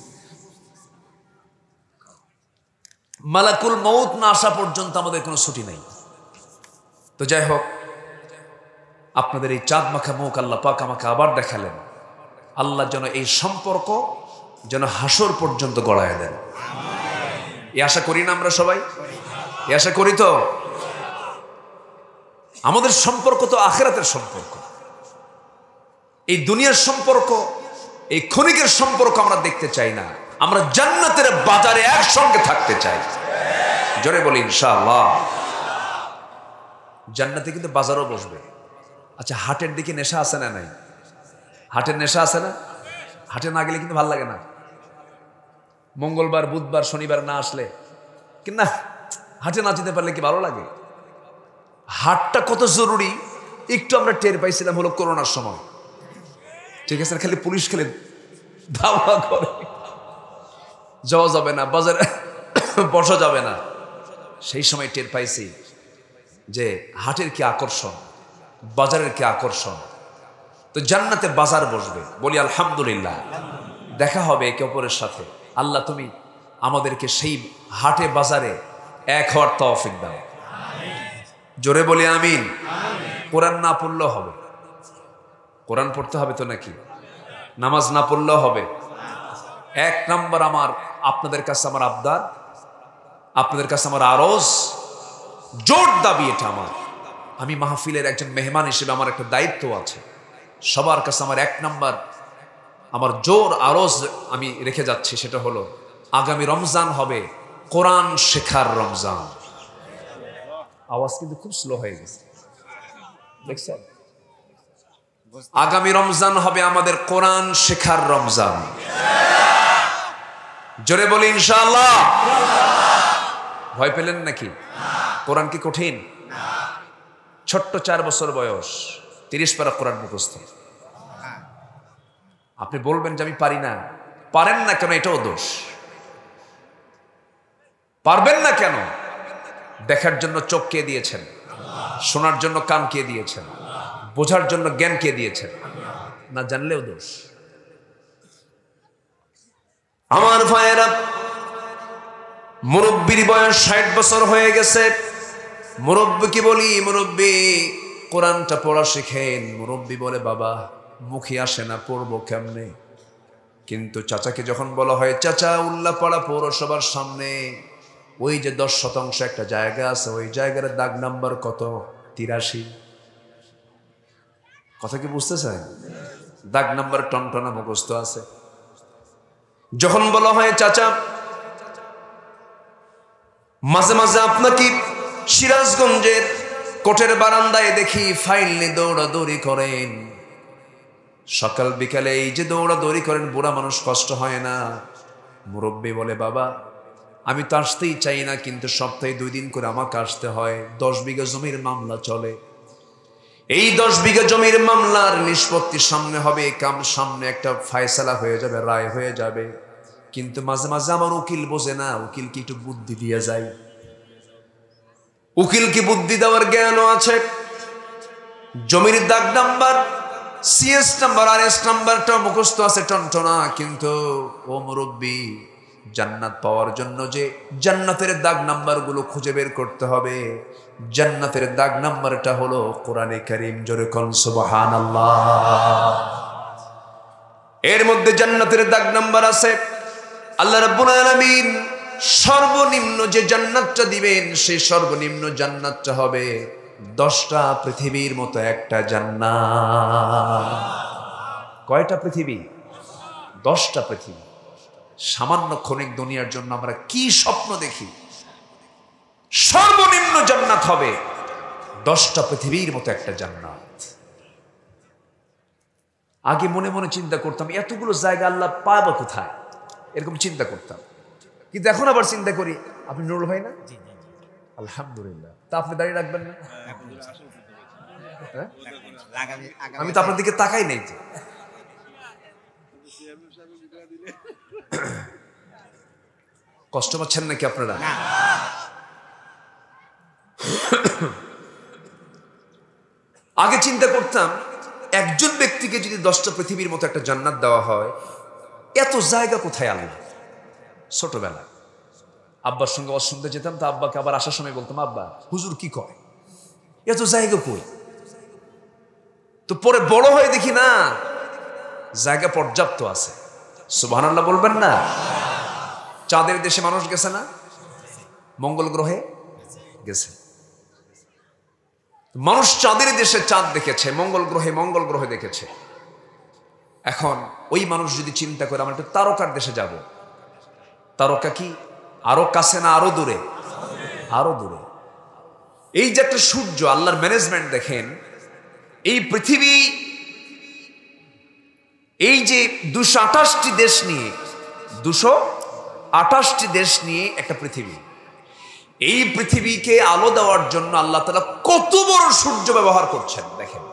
মালাকুল মৌত না আসা পর্যন্ত আমাদের কোনো ছুটি নেই তো যাই হোক আপনাদের এই চাঁদ মাখা মুখ আল্লাহ পাক আমাকে আবার দেখালেন আল্লাহ যেন এই সম্পর্ক যেন হাসর পর্যন্ত গড়ায় দেন এ আশা করি না আমরা সবাই এ আশা করি তো আমাদের সম্পর্ক তো আখেরাতের সম্পর্ক এই দুনিয়ার সম্পর্ক এই ক্ষণিকের সম্পর্ক আমরা দেখতে চাই না আমরা জান্নাতের বাজারে একসঙ্গে থাকতে চাই জোরে বলি ইনশাআল্লাহ জান্নাতে কিন্তু বাজারও বসবে আচ্ছা হাটের দিকে নেশা আছে না নাই হাটের নেশা আছে না হাটে না গেলে কিন্তু ভাল লাগে না মঙ্গলবার বুধবার শনিবার না আসলে কিনা হাটে না যেতে পারলে কি ভালো লাগে হাটটা কত জরুরি একটু আমরা টের পাইছিলাম হলো করোনার সময় ঠিক আছে খালি পুলিশ খেলে ধাওয়া করে যাওয়া যাবে না বাজারে বসা যাবে না সেই সময় টের পাইছি যে হাটের কি আকর্ষণ বাজারের কি আকর্ষণ তো জান্নাতে বাজার বসবে বলি আলহামদুলিল্লাহ দেখা হবে একে অপরের সাথে আল্লাহ তুমি আমাদেরকে সেই হাটে বাজারে এক হওয়ার তফিক দাও জোরে বলি আমিন কোরআন না পড়লেও হবে কোরআন পড়তে হবে তো নাকি নামাজ না পড়লেও হবে এক নম্বর আমার আপনাদের কাছে আমার আবদার আপনাদের কাছে আমার আরজ জোর দাবি এটা আমার আমি মাহফিলের একজন মেহমান হিসেবে আমার একটা দায়িত্ব আছে সবার কাছে আমার এক নাম্বার আমার জোর আরজ আমি রেখে যাচ্ছি সেটা হলো আগামী রমজান হবে কোরআন শেখার রমজান আওয়াজ কিন্তু খুব স্লো হয়ে গেছে দেখছেন আগামী রমজান হবে আমাদের কোরআন শেখার রমজান জোরে বলি ইনশাল্লাহ ভয় পেলেন নাকি কোরআন কি কঠিন ছোট্ট চার বছর বয়স তিরিশ পারা কোরআন মুখস্থ আপনি বলবেন যে আমি পারি না পারেন না কেন এটাও দোষ পারবেন না কেন দেখার জন্য চোখ কে দিয়েছেন শোনার জন্য কান কে দিয়েছেন বোঝার জন্য জ্ঞান কে দিয়েছেন না জানলেও দোষ আমার ভাইয়েরা মুরব্বীর বয়স ষাট বছর হয়ে গেছে কি বলি মুরব্বী কোরআনটা পড়া শিখেন মুরব্বী বলে বাবা মুখে আসে না পড়বো কেমনে কিন্তু চাচাকে যখন বলা হয় চাচা উল্লাপাড়া পৌরসভার সামনে ওই যে দশ শতাংশ একটা জায়গা আছে ওই জায়গার দাগ নাম্বার কত তিরাশি কথা কি বুঝতে চাই দাগ নাম্বার টনটনা মুখস্থ আছে যখন বলা হয় চাচা মাঝে মাঝে আপনাকে সিরাজগঞ্জের কোটের বারান্দায় দেখি ফাইল নিয়ে দৌড়াদৌড়ি করেন সকাল বিকালে এই যে দৌড়াদৌড়ি করেন বুড়া মানুষ কষ্ট হয় না মুরব্বী বলে বাবা আমি তো আসতেই চাই না কিন্তু সপ্তাহে দুই দিন করে আমাকে আসতে হয় দশ বিঘা জমির মামলা চলে এই দশ বিঘা জমির মামলার নিষ্পত্তি সামনে হবে কাম সামনে একটা ফায়সালা হয়ে যাবে রায় হয়ে যাবে কিন্তু মাঝে মাঝে আমার উকিল বোঝে না উকিলকে একটু বুদ্ধি দিয়ে যায় উকিলকে বুদ্ধি দেওয়ার জ্ঞানও আছে জমির দাগ number CS number R S নাম্বারটা মুখস্থ আছে টনটনা কিন্তু ও মুরব্বী জান্নাত পাওয়ার জন্য যে জান্নাতের দাগ নাম্বারগুলো খুঁজে বের করতে হবে জান্নাতের দাগ নাম্বারটা হলো কোরআনে করিম জোরে কনসবাহান আল্লাহ এর মধ্যে জান্নাতের দাগ নাম্বার আছে আল্লাহ রাব্বুল আলামিন সর্বনিম্ন যে জান্নাতটা দিবেন সেই সর্বনিম্ন জান্নাতটা হবে দশটা পৃথিবীর মতো একটা জান্নাত কয়টা পৃথিবী দশটা পৃথিবী সামান্য ক্ষণিক দুনিয়ার জন্য আমরা কি স্বপ্ন দেখি সর্বনিম্ন জান্নাত হবে দশটা পৃথিবীর মতো একটা জান্নাত আগে মনে মনে চিন্তা করতাম এতগুলো জায়গা আল্লাহ পাবো কোথায় এরকম চিন্তা করতাম কিন্তু এখন আবার চিন্তা করি আপনি নুরুল ভাই না আলহামদুলিল্লাহ তা আপনি দাঁড়িয়ে রাখবেন না হ্যাঁ? আমি তো আপনার দিকে তাকাই নাই তো কষ্ট পাচ্ছেন নাকি আপনারা আগে চিন্তা করতাম একজন ব্যক্তিকে যদি দশটা পৃথিবীর মতো একটা জান্নাত দেওয়া হয় এত জায়গা কোথায় আল্লাহ ছোটবেলা আব্বার সঙ্গে অসুবিধা যেতাম তো আব্বাকে আবার আসার সময় বলতাম আব্বা হুজুর কি কয় এত জায়গা কই তো পরে বড় হয়ে দেখি না জায়গা পর্যাপ্ত আছে সুবহানাল্লাহ বলবেন না চাঁদের দেশে মানুষ গেছে না মঙ্গল গ্রহে গেছে মানুষ চাঁদের দেশে চাঁদ দেখেছে মঙ্গল গ্রহে মঙ্গল গ্রহে দেখেছে এখন ওই মানুষ যদি চিন্তা করে আমরা একটু তারকার দেশে যাব তারকা কি আরো কাছে না আরো দূরে আরো দূরে এই যে একটা সূর্য আল্লাহর ম্যানেজমেন্ট দেখেন এই পৃথিবী এই যে দুশো আঠাশটি দেশ নিয়ে দুশো আঠাশটি দেশ নিয়ে একটা পৃথিবী এই পৃথিবীকে আলো দেওয়ার জন্য আল্লাহ তালা কত বড় সূর্য ব্যবহার করছেন দেখেন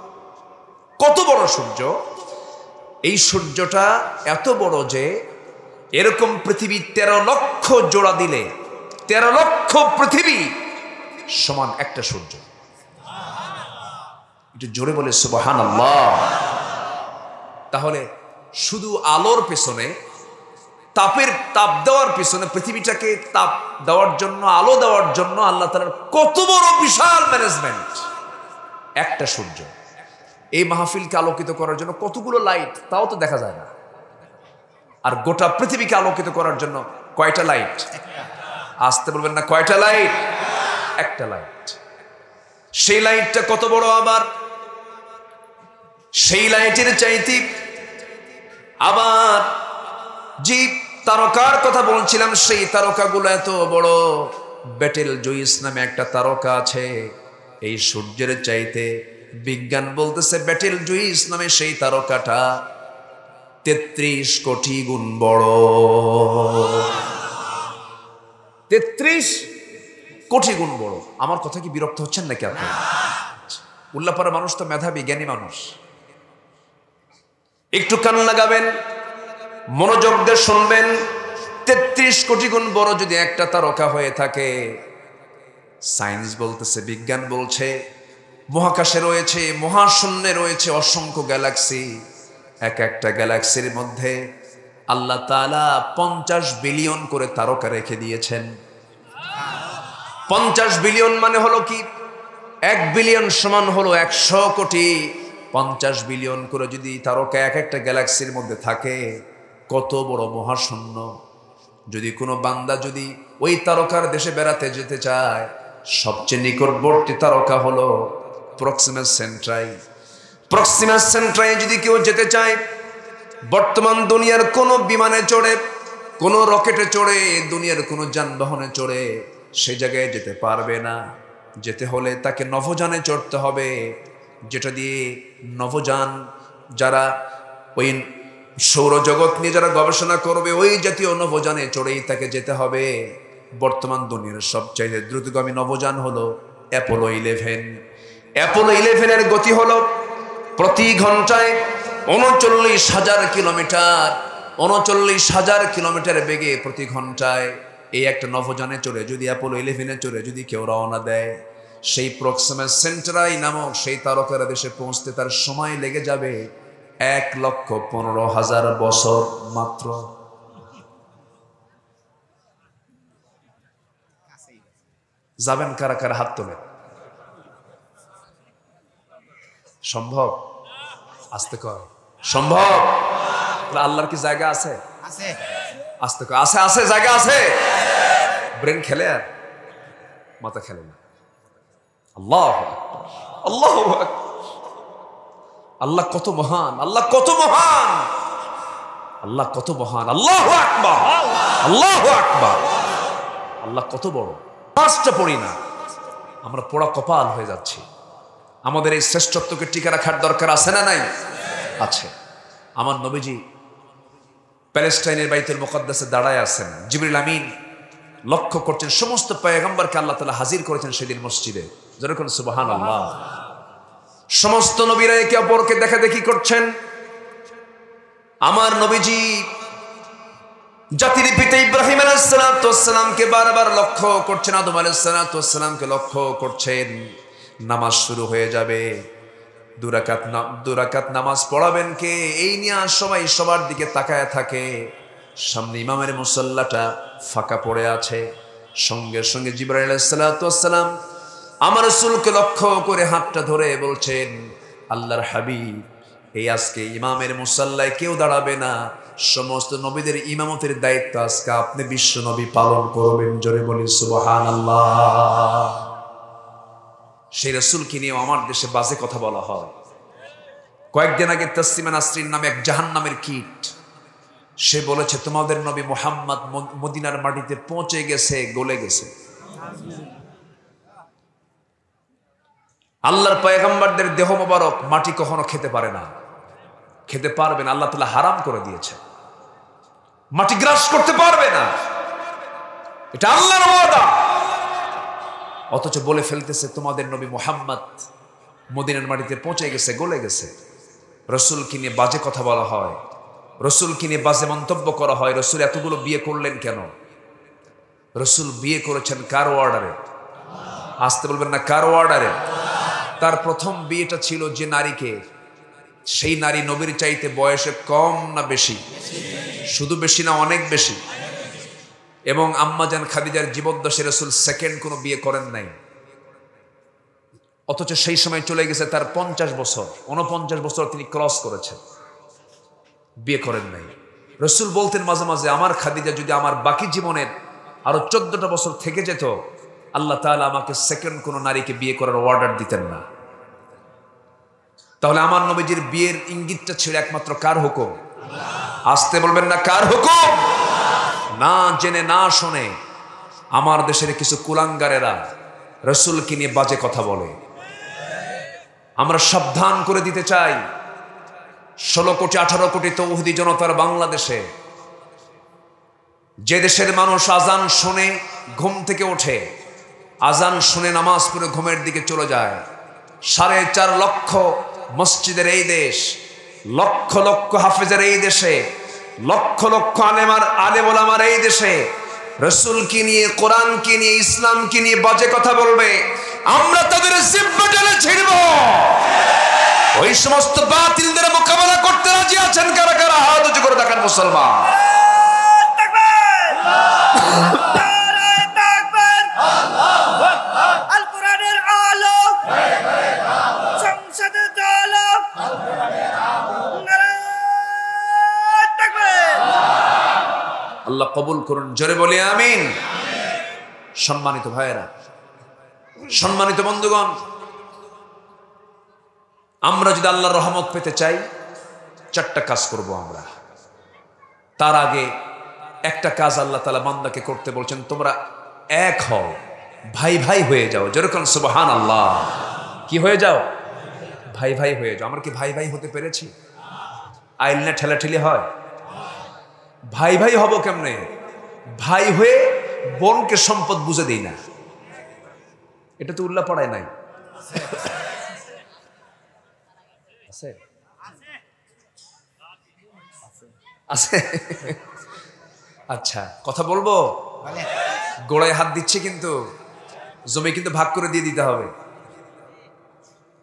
কত বড় সূর্য এই সূর্যটা এত বড় যে এরকম পৃথিবী তেরো লক্ষ জোড়া দিলে তেরো লক্ষ পৃথিবী সমান একটা সূর্য একটু জোরে বলে সুবাহান আল্লাহ তাহলে শুধু আলোর পেছনে তাপের তাপ দেওয়ার পেছনে পৃথিবীটাকে তাপ দেওয়ার জন্য আলো দেওয়ার জন্য আল্লাহ তালার কত বড় বিশাল ম্যানেজমেন্ট একটা সূর্য এই মাহফিলকে আলোকিত করার জন্য কতগুলো লাইট তাও তো দেখা যায় না আর গোটা পৃথিবীকে আলোকিত করার জন্য কয়টা লাইট আসতে বলবেন না কয়টা লাইট একটা লাইট সেই লাইটটা কত বড় আবার সেই লাইটের চাইতে আবার যে তারকার কথা বলছিলাম সেই তারকাগুলো এত বড় ব্যাটেল জয়িস নামে একটা তারকা আছে এই সূর্যের চাইতে বিজ্ঞান বলতেছে ব্যাটেল জুইস নামে সেই তারকাটা তেত্রিশ কোটি গুণ বড় তেত্রিশ কোটি গুণ বড় আমার কথা কি বিরক্ত হচ্ছেন নাকি আপনি উল্লাপাড়া মানুষ তো মেধাবী জ্ঞানী মানুষ একটু কান লাগাবেন মনোযোগ দিয়ে শুনবেন তেত্রিশ কোটি গুণ বড় যদি একটা তারকা হয়ে থাকে সায়েন্স বলতেছে বিজ্ঞান বলছে মহাকাশে রয়েছে মহাশূন্যে রয়েছে অসংখ্য গ্যালাক্সি এক একটা গ্যালাক্সির মধ্যে আল্লাহ তালা পঞ্চাশ বিলিয়ন করে তারকা রেখে দিয়েছেন পঞ্চাশ বিলিয়ন মানে হলো কি এক বিলিয়ন সমান হলো একশো কোটি পঞ্চাশ বিলিয়ন করে যদি তারকা এক একটা গ্যালাক্সির মধ্যে থাকে কত বড় মহাশূন্য যদি কোনো বান্দা যদি ওই তারকার দেশে বেড়াতে যেতে চায় সবচেয়ে নিকটবর্তী তারকা হলো প্রক্সিমা সেন্ট্রাই প্রক্সিমা সেন্ট্রাই যদি কেউ যেতে চায় বর্তমান দুনিয়ার কোনো বিমানে চড়ে কোনো রকেটে চড়ে দুনিয়ার কোনো যানবাহনে চড়ে সে জায়গায় যেতে পারবে না যেতে হলে তাকে নভোযানে চড়তে হবে যেটা দিয়ে নভোযান যারা ওই সৌরজগৎ নিয়ে যারা গবেষণা করবে ওই জাতীয় নভোযানে চড়েই তাকে যেতে হবে বর্তমান দুনিয়ার সবচাইতে দ্রুতগামী নভোযান হলো অ্যাপোলো ইলেভেন অ্যাপোলো ইলেভেনের গতি হলো প্রতি ঘন্টায় উনচল্লিশ হাজার কিলোমিটার উনচল্লিশ হাজার কিলোমিটার বেগে প্রতি ঘন্টায় এই একটা নভোযানে চড়ে যদি অ্যাপোলো ইলেভেনে চড়ে যদি কেউ রওনা দেয় সেই প্রক্সিমা সেন্ট্রাই নামক সেই তারকার দেশে পৌঁছতে তার সময় লেগে যাবে এক লক্ষ পনেরো হাজার বছর মাত্র যাবেন কারা কারা হাত তোলেন সম্ভব আসতে কর সম্ভব আল্লাহর কি জায়গা আছে আসতে কর আছে আছে জায়গা আছে ব্রেন খেলে আর মাথা খেলে না আল্লাহ আল্লাহ আল্লাহ কত মহান আল্লাহ কত মহান আল্লাহ কত মহান আল্লাহ আকবার আল্লাহ আকবার আল্লাহ কত বড় পাঁচটা পড়ি না আমরা পোড়া কপাল হয়ে যাচ্ছি আমাদের এই শ্রেষ্ঠত্বকে টিকে রাখার দরকার আছে না নাই আছে আমার নবীজি প্যালেস্টাইনের বাইতুল মোকদ্দাসে দাঁড়ায় আছেন জিবরুল আমিন লক্ষ্য করছেন সমস্ত পয়গম্বরকে আল্লাহ তালা হাজির করেছেন সেদিন মসজিদে যেরকম সুবাহান আল্লাহ সমস্ত নবীরা একে অপরকে দেখা দেখি করছেন আমার নবীজি জাতির পিতা ইব্রাহিম আলাইসালামকে বারবার লক্ষ্য করছেন আদম আলাইসালামকে লক্ষ্য করছেন নামাজ শুরু হয়ে যাবে দুরাকাত দুরাকাত নামাজ পড়াবেন কে এই নিয়ে আর সবাই সবার দিকে তাকায় থাকে সামনে ইমামের মুসল্লাটা ফাঁকা পড়ে আছে সঙ্গে সঙ্গে জিব্রাইল আমার সুলকে লক্ষ্য করে হাতটা ধরে বলছেন আল্লাহর হাবিব এই আজকে ইমামের মুসাল্লায় কেউ দাঁড়াবে না সমস্ত নবীদের ইমামতের দায়িত্ব আজকে আপনি বিশ্ব নবী পালন করবেন জোরে বলি সুবাহ আল্লাহ সেই রসুলকে নিয়েও আমার দেশে বাজে কথা বলা হয় কয়েকদিন আগে তসিমা নাসরিন নামে এক জাহান নামের কীট সে বলেছে তোমাদের নবী মোহাম্মদ মদিনার মাটিতে পৌঁছে গেছে গলে গেছে আল্লাহর পয়গাম্বারদের দেহ মোবারক মাটি কখনো খেতে পারে না খেতে পারবেন আল্লাহ তালা হারাম করে দিয়েছে মাটি গ্রাস করতে পারবে না এটা আল্লাহর ওয়াদা অথচ বলে ফেলতেছে তোমাদের নবী মোহাম্মদ মদিনার মাটিতে পৌঁছে গেছে গলে গেছে রসুল কিনে বাজে কথা বলা হয় রসুল কিনে বাজে মন্তব্য করা হয় রসুল এতগুলো বিয়ে করলেন কেন রসুল বিয়ে করেছেন কার অর্ডারে আসতে বলবেন না কার অর্ডারে তার প্রথম বিয়েটা ছিল যে নারীকে সেই নারী নবীর চাইতে বয়সে কম না বেশি শুধু বেশি না অনেক বেশি এবং আম্মাজান খাদিজার জীবদ্দশে রসুল সেকেন্ড কোনো বিয়ে করেন নাই অথচ সেই সময় চলে গেছে তার পঞ্চাশ বছর উনপঞ্চাশ বছর তিনি ক্রস করেছেন বিয়ে করেন নাই রসুল বলতেন মাঝে মাঝে আমার খাদিজা যদি আমার বাকি জীবনের আরো চোদ্দটা বছর থেকে যেত আল্লাহ তাহলে আমাকে সেকেন্ড কোনো নারীকে বিয়ে করার অর্ডার দিতেন না তাহলে আমার নবীজির বিয়ের ইঙ্গিতটা ছিল একমাত্র কার হুকুম আসতে বলবেন না কার হুকুম না জেনে না শোনে আমার দেশের কিছু কুলাঙ্গারেরা রসুলকে নিয়ে বাজে কথা বলে আমরা সাবধান করে দিতে চাই ষোলো কোটি আঠারো কোটি তৌহদি জনতার বাংলাদেশে যে দেশের মানুষ আজান শুনে ঘুম থেকে ওঠে আজান শুনে নামাজ পড়ে ঘুমের দিকে চলে যায় সাড়ে চার লক্ষ মসজিদের এই দেশ লক্ষ লক্ষ হাফেজের এই দেশে লক্ষ লক্ষ আলেমার আলেমল আমার এই দেশে রসুলকে নিয়ে কোরআনকে নিয়ে ইসলামকে নিয়ে বাজে কথা বলবে আমরা তাদের জিব্বাটালে ছিড়ব ওই সমস্ত বাতিলদের মোকাবেলা করতে রাজি আছেন কারা কারা হাত উঁচু করে দেখেন মুসলমান কবুল করুন জোরে বলি আমিন সম্মানিত ভাইয়েরা সম্মানিত বন্ধুগণ আমরা যদি আল্লাহর রহমত পেতে চাই চারটা কাজ করব আমরা তার আগে একটা কাজ আল্লাহ তালা বান্দাকে করতে বলছেন তোমরা এক হও ভাই ভাই হয়ে যাও যেরকম সুবাহান আল্লাহ কি হয়ে যাও ভাই ভাই হয়ে যাও আমরা কি ভাই ভাই হতে পেরেছি আইল না ঠেলাঠেলি হয় ভাই ভাই হব কেমনে ভাই হয়ে বোনকে সম্পদ বুঝে দেই না এটা তো উল্লা পড়ায় নাই আছে আছে আচ্ছা কথা বলবো গোড়ায় হাত দিচ্ছে কিন্তু জমি কিন্তু ভাগ করে দিয়ে দিতে হবে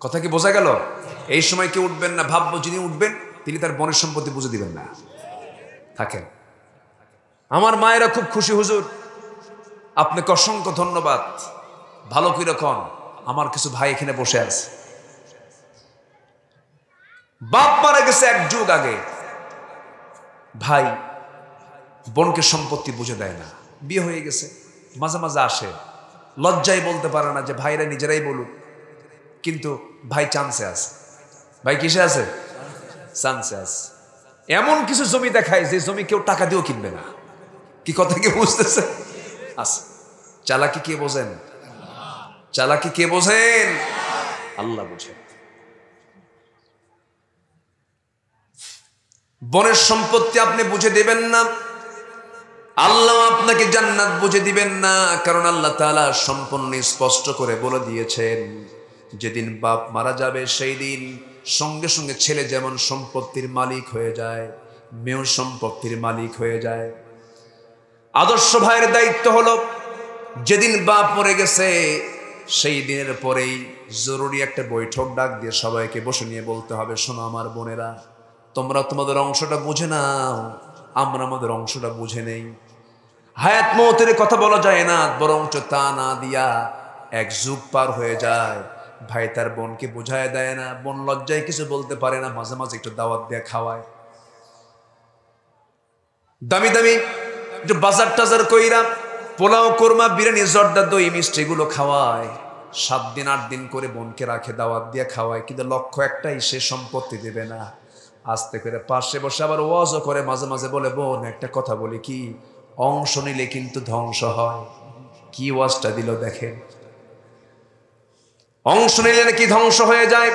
কথা কি বোঝা গেল এই সময় কেউ উঠবেন না ভাববো যিনি উঠবেন তিনি তার বনের সম্পত্তি বুঝে দিবেন না থাকেন আমার মায়েরা খুব খুশি হুজুর আপনাকে অসংখ্য ধন্যবাদ ভালো কিরকম আমার কিছু ভাই এখানে বসে আছে বাপ মারা গেছে এক যুগ আগে ভাই বোনকে সম্পত্তি বুঝে দেয় না বিয়ে হয়ে গেছে মাঝে মাঝে আসে লজ্জায় বলতে পারে না যে ভাইরা নিজেরাই বলুক কিন্তু ভাই চান্সে আছে ভাই কিসে আছে চান্সে আছে এমন কিছু জমি দেখায় যে জমি কেউ টাকা দিয়েও কিনবে না কি কথা কি বুঝতেছে আচ্ছা চালাকি কে বোঝেন চালাকি কে বোঝেন আল্লাহ বোঝেন বনের সম্পত্তি আপনি বুঝে দেবেন না আল্লাহ আপনাকে জান্নাত বুঝে দিবেন না কারণ আল্লাহ তালা সম্পূর্ণ স্পষ্ট করে বলে দিয়েছেন যেদিন বাপ মারা যাবে সেই দিন সঙ্গে সঙ্গে ছেলে যেমন সম্পত্তির মালিক হয়ে যায় মেয়ে সম্পত্তির মালিক হয়ে যায় আদর্শ ভাইয়ের দায়িত্ব হলো যেদিন বা পড়ে গেছে সেই দিনের পরেই জরুরি একটা বৈঠক ডাক দিয়ে সবাইকে বসে নিয়ে বলতে হবে শোনো আমার বোনেরা তোমরা তোমাদের অংশটা বুঝে নাও আমরা আমাদের অংশটা বুঝে নেই হায়াত মতের কথা বলা যায় না বরঞ্চ তা না দিয়া এক যুগ পার হয়ে যায় ভাই তার বোনকে বোঝায় দেয় না বোন লজ্জায় কিছু বলতে পারে না মাঝে মাঝে একটু দাওয়াত দিয়ে খাওয়ায় দামি দামি একটু বাজার টাজার কইরা পোলাও কোরমা বিরিয়ানি জর্দার দই মিষ্টি এগুলো খাওয়ায় সাত দিন আট দিন করে বোনকে রাখে দাওয়াত দিয়ে খাওয়ায় কিন্তু লক্ষ্য একটাই সে সম্পত্তি দেবে না আস্তে করে পাশে বসে আবার ওয়াজও করে মাঝে মাঝে বলে বোন একটা কথা বলি কি অংশ নিলে কিন্তু ধ্বংস হয় কি ওয়াজটা দিল দেখেন অংশ নিলে নাকি ধ্বংস হয়ে যায়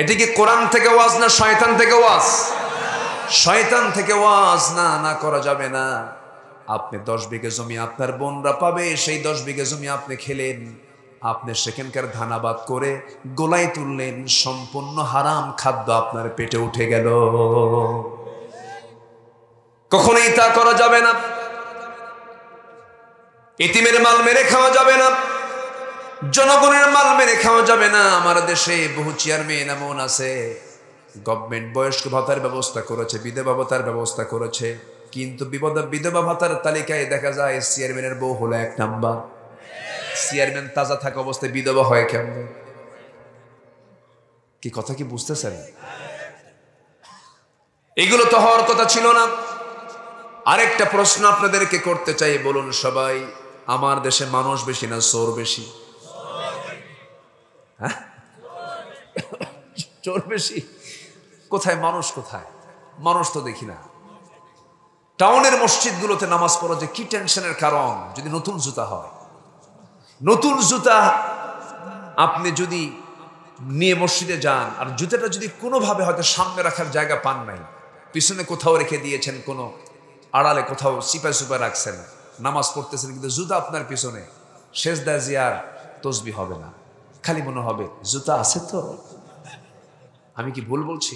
এটি কি কোরআন থেকে ওয়াজ না শয়তান থেকে ওয়াজ শয়তান থেকে ওয়াজ না না করা যাবে না আপনি দশ বিঘে জমি আপনার বোনরা পাবে সেই দশ বিঘে জমি আপনি খেলেন আপনি সেখানকার ধানাবাদ করে গোলাই তুললেন সম্পূর্ণ হারাম খাদ্য আপনার পেটে উঠে গেল কখনোই তা করা যাবে না ইতিমের মাল মেরে খাওয়া যাবে না জনগণের মাল মেরে খাওয়া যাবে না আমার দেশে বহু চেয়ারম্যান এমন আছে গভর্নমেন্ট বয়স্ক ভাতার ব্যবস্থা করেছে বিধবা ভাতার ব্যবস্থা করেছে কিন্তু বিপদ বিধবা ভাতার তালিকায় দেখা যায় চেয়ারম্যানের বউ হলো এক নাম্বার চেয়ারম্যান তাজা থাকা অবস্থায় বিধবা হয় কেমন কি কথা কি বুঝতেছেন এগুলো তো হওয়ার কথা ছিল না আরেকটা প্রশ্ন আপনাদেরকে করতে চাই বলুন সবাই আমার দেশে মানুষ বেশি না সোর বেশি চোর বেশি কোথায় মানুষ কোথায় মানুষ তো দেখি না টাউনের মসজিদগুলোতে নামাজ পড়া যে কি টেনশনের কারণ যদি নতুন জুতা হয় নতুন জুতা আপনি যদি নিয়ে মসজিদে যান আর জুতাটা যদি কোনোভাবে হয়তো সামনে রাখার জায়গা পান নাই পিছনে কোথাও রেখে দিয়েছেন কোনো আড়ালে কোথাও সিপাই সুপাই রাখছেন নামাজ পড়তেছেন কিন্তু জুতা আপনার পিছনে শেষ দাজিয়ার তসবি হবে না খালি মনে হবে জুতা আছে তো আমি কি ভুল বলছি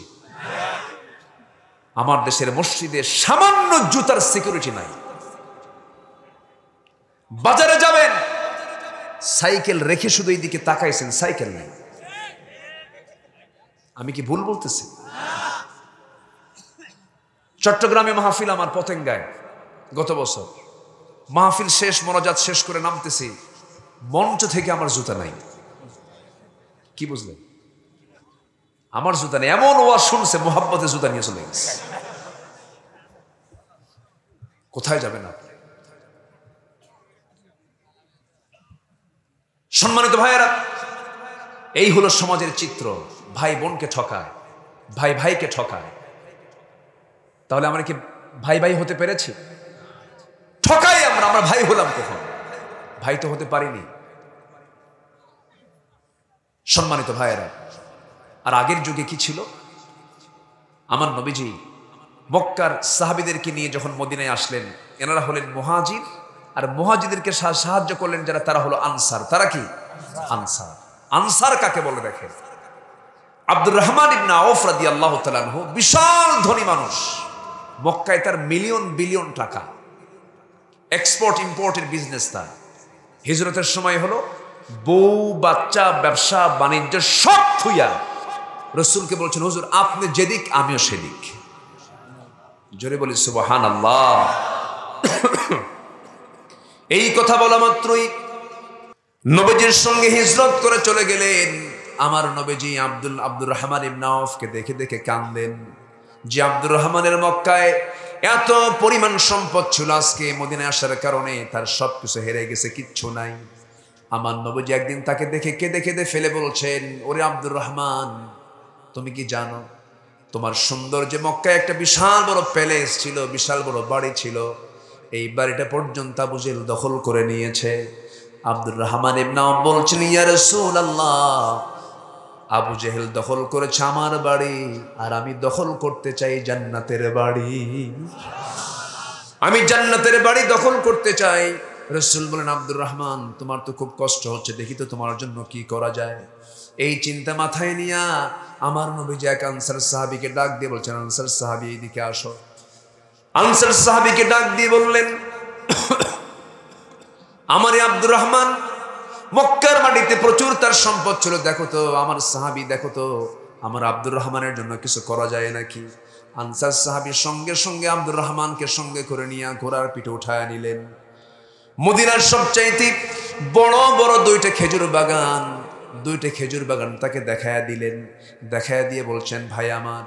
আমার দেশের মসজিদে সামান্য জুতার সিকিউরিটি নাই বাজারে যাবেন সাইকেল রেখে শুধু এইদিকে তাকাইছেন সাইকেল নেই আমি কি ভুল বলতেছি চট্টগ্রামে মাহফিল আমার পতেঙ্গায় গত বছর মাহফিল শেষ মনোজাত শেষ করে নামতেছি মঞ্চ থেকে আমার জুতা নাই কি বুঝলেন আমার জুতা নেই এমন ওয়াজ শুনছে মোহাম্মতের জুতা নিয়ে চলে গেছে কোথায় যাবেন আপনি সম্মানিত ভাইয়েরা এই হলো সমাজের চিত্র ভাই বোনকে ঠকায় ভাই ভাইকে ঠকায় তাহলে আমরা কি ভাই ভাই হতে পেরেছি ঠকাই আমরা আমরা ভাই হলাম কখন ভাই তো হতে পারিনি সম্মানিত ভাইয়েরা আর আগের যুগে কি ছিল আমার নবীজি মক্কার সাহাবিদেরকে নিয়ে যখন মদিনায় আসলেন এনারা হলেন মহাজির আর মহাজিদেরকে সাহায্য করলেন যারা তারা হলো আনসার তারা কি আনসার আনসার কাকে বলে দেখে আব্দুর রহমান ইবনা আওফরাদি আল্লাহ তালানহ বিশাল ধনী মানুষ মক্কায় তার মিলিয়ন বিলিয়ন টাকা এক্সপোর্ট ইম্পোর্টের বিজনেস তার হিজরতের সময় হলো বউ বাচ্চা ব্যবসা বাণিজ্য সব থুইয়া রসুলকে বলছেন হুজুর আপনি যেদিক আমিও সেদিক জোরে বলি সুবাহান আল্লাহ এই কথা বলা মাত্রই নবীজির সঙ্গে হিজরত করে চলে গেলেন আমার নবীজি আব্দুল আব্দুর রহমান ইবনাফকে দেখে দেখে কান্দেন যে আব্দুর রহমানের মক্কায় এত পরিমাণ সম্পদ ছিল আজকে মদিনে আসার কারণে তার সব কিছু হেরে গেছে কিচ্ছু নাই আমার নবীজি একদিন তাকে দেখে কেঁদে কেঁদে ফেলে বলছেন ওরে আব্দুর রহমান তুমি কি জানো তোমার সুন্দর যে মক্কায় একটা বিশাল বড় প্যালেস ছিল বিশাল বড় বাড়ি ছিল এই বাড়িটা পর্যন্ত বুঝিল দখল করে নিয়েছে আব্দুর রহমান ইবনাম বলছিল ইয়ারসুল আল্লাহ আবু জেহেল দখল করেছে আমার বাড়ি আর আমি দখল করতে চাই জান্নাতের বাড়ি আমি জান্নাতের বাড়ি দখল করতে চাই রসুল বলেন আব্দুর রহমান তোমার তো খুব কষ্ট হচ্ছে দেখি তো তোমার জন্য কি করা যায় এই চিন্তা মাথায় নিয়া আমার যে এক আনসার সাহাবিকে ডাক দিয়ে বলছেন আনসার সাহাবি এইদিকে আসো আনসার সাহাবিকে ডাক দিয়ে বললেন আমারে আব্দুর রহমান মক্কার মাটিতে প্রচুর তার সম্পদ ছিল দেখো তো আমার সাহাবি দেখো তো আমার আব্দুর রহমানের জন্য কিছু করা যায় নাকি আনসার সাহাবির সঙ্গে সঙ্গে আব্দুর রহমানকে সঙ্গে করে নিয়ে ঘোড়ার পিঠে উঠায় নিলেন মদিনার সবচাইতে বড় বড় দুইটা খেজুর বাগান দুইটা খেজুর বাগান তাকে দেখায়া দিলেন দেখায়া দিয়ে বলছেন ভাই আমার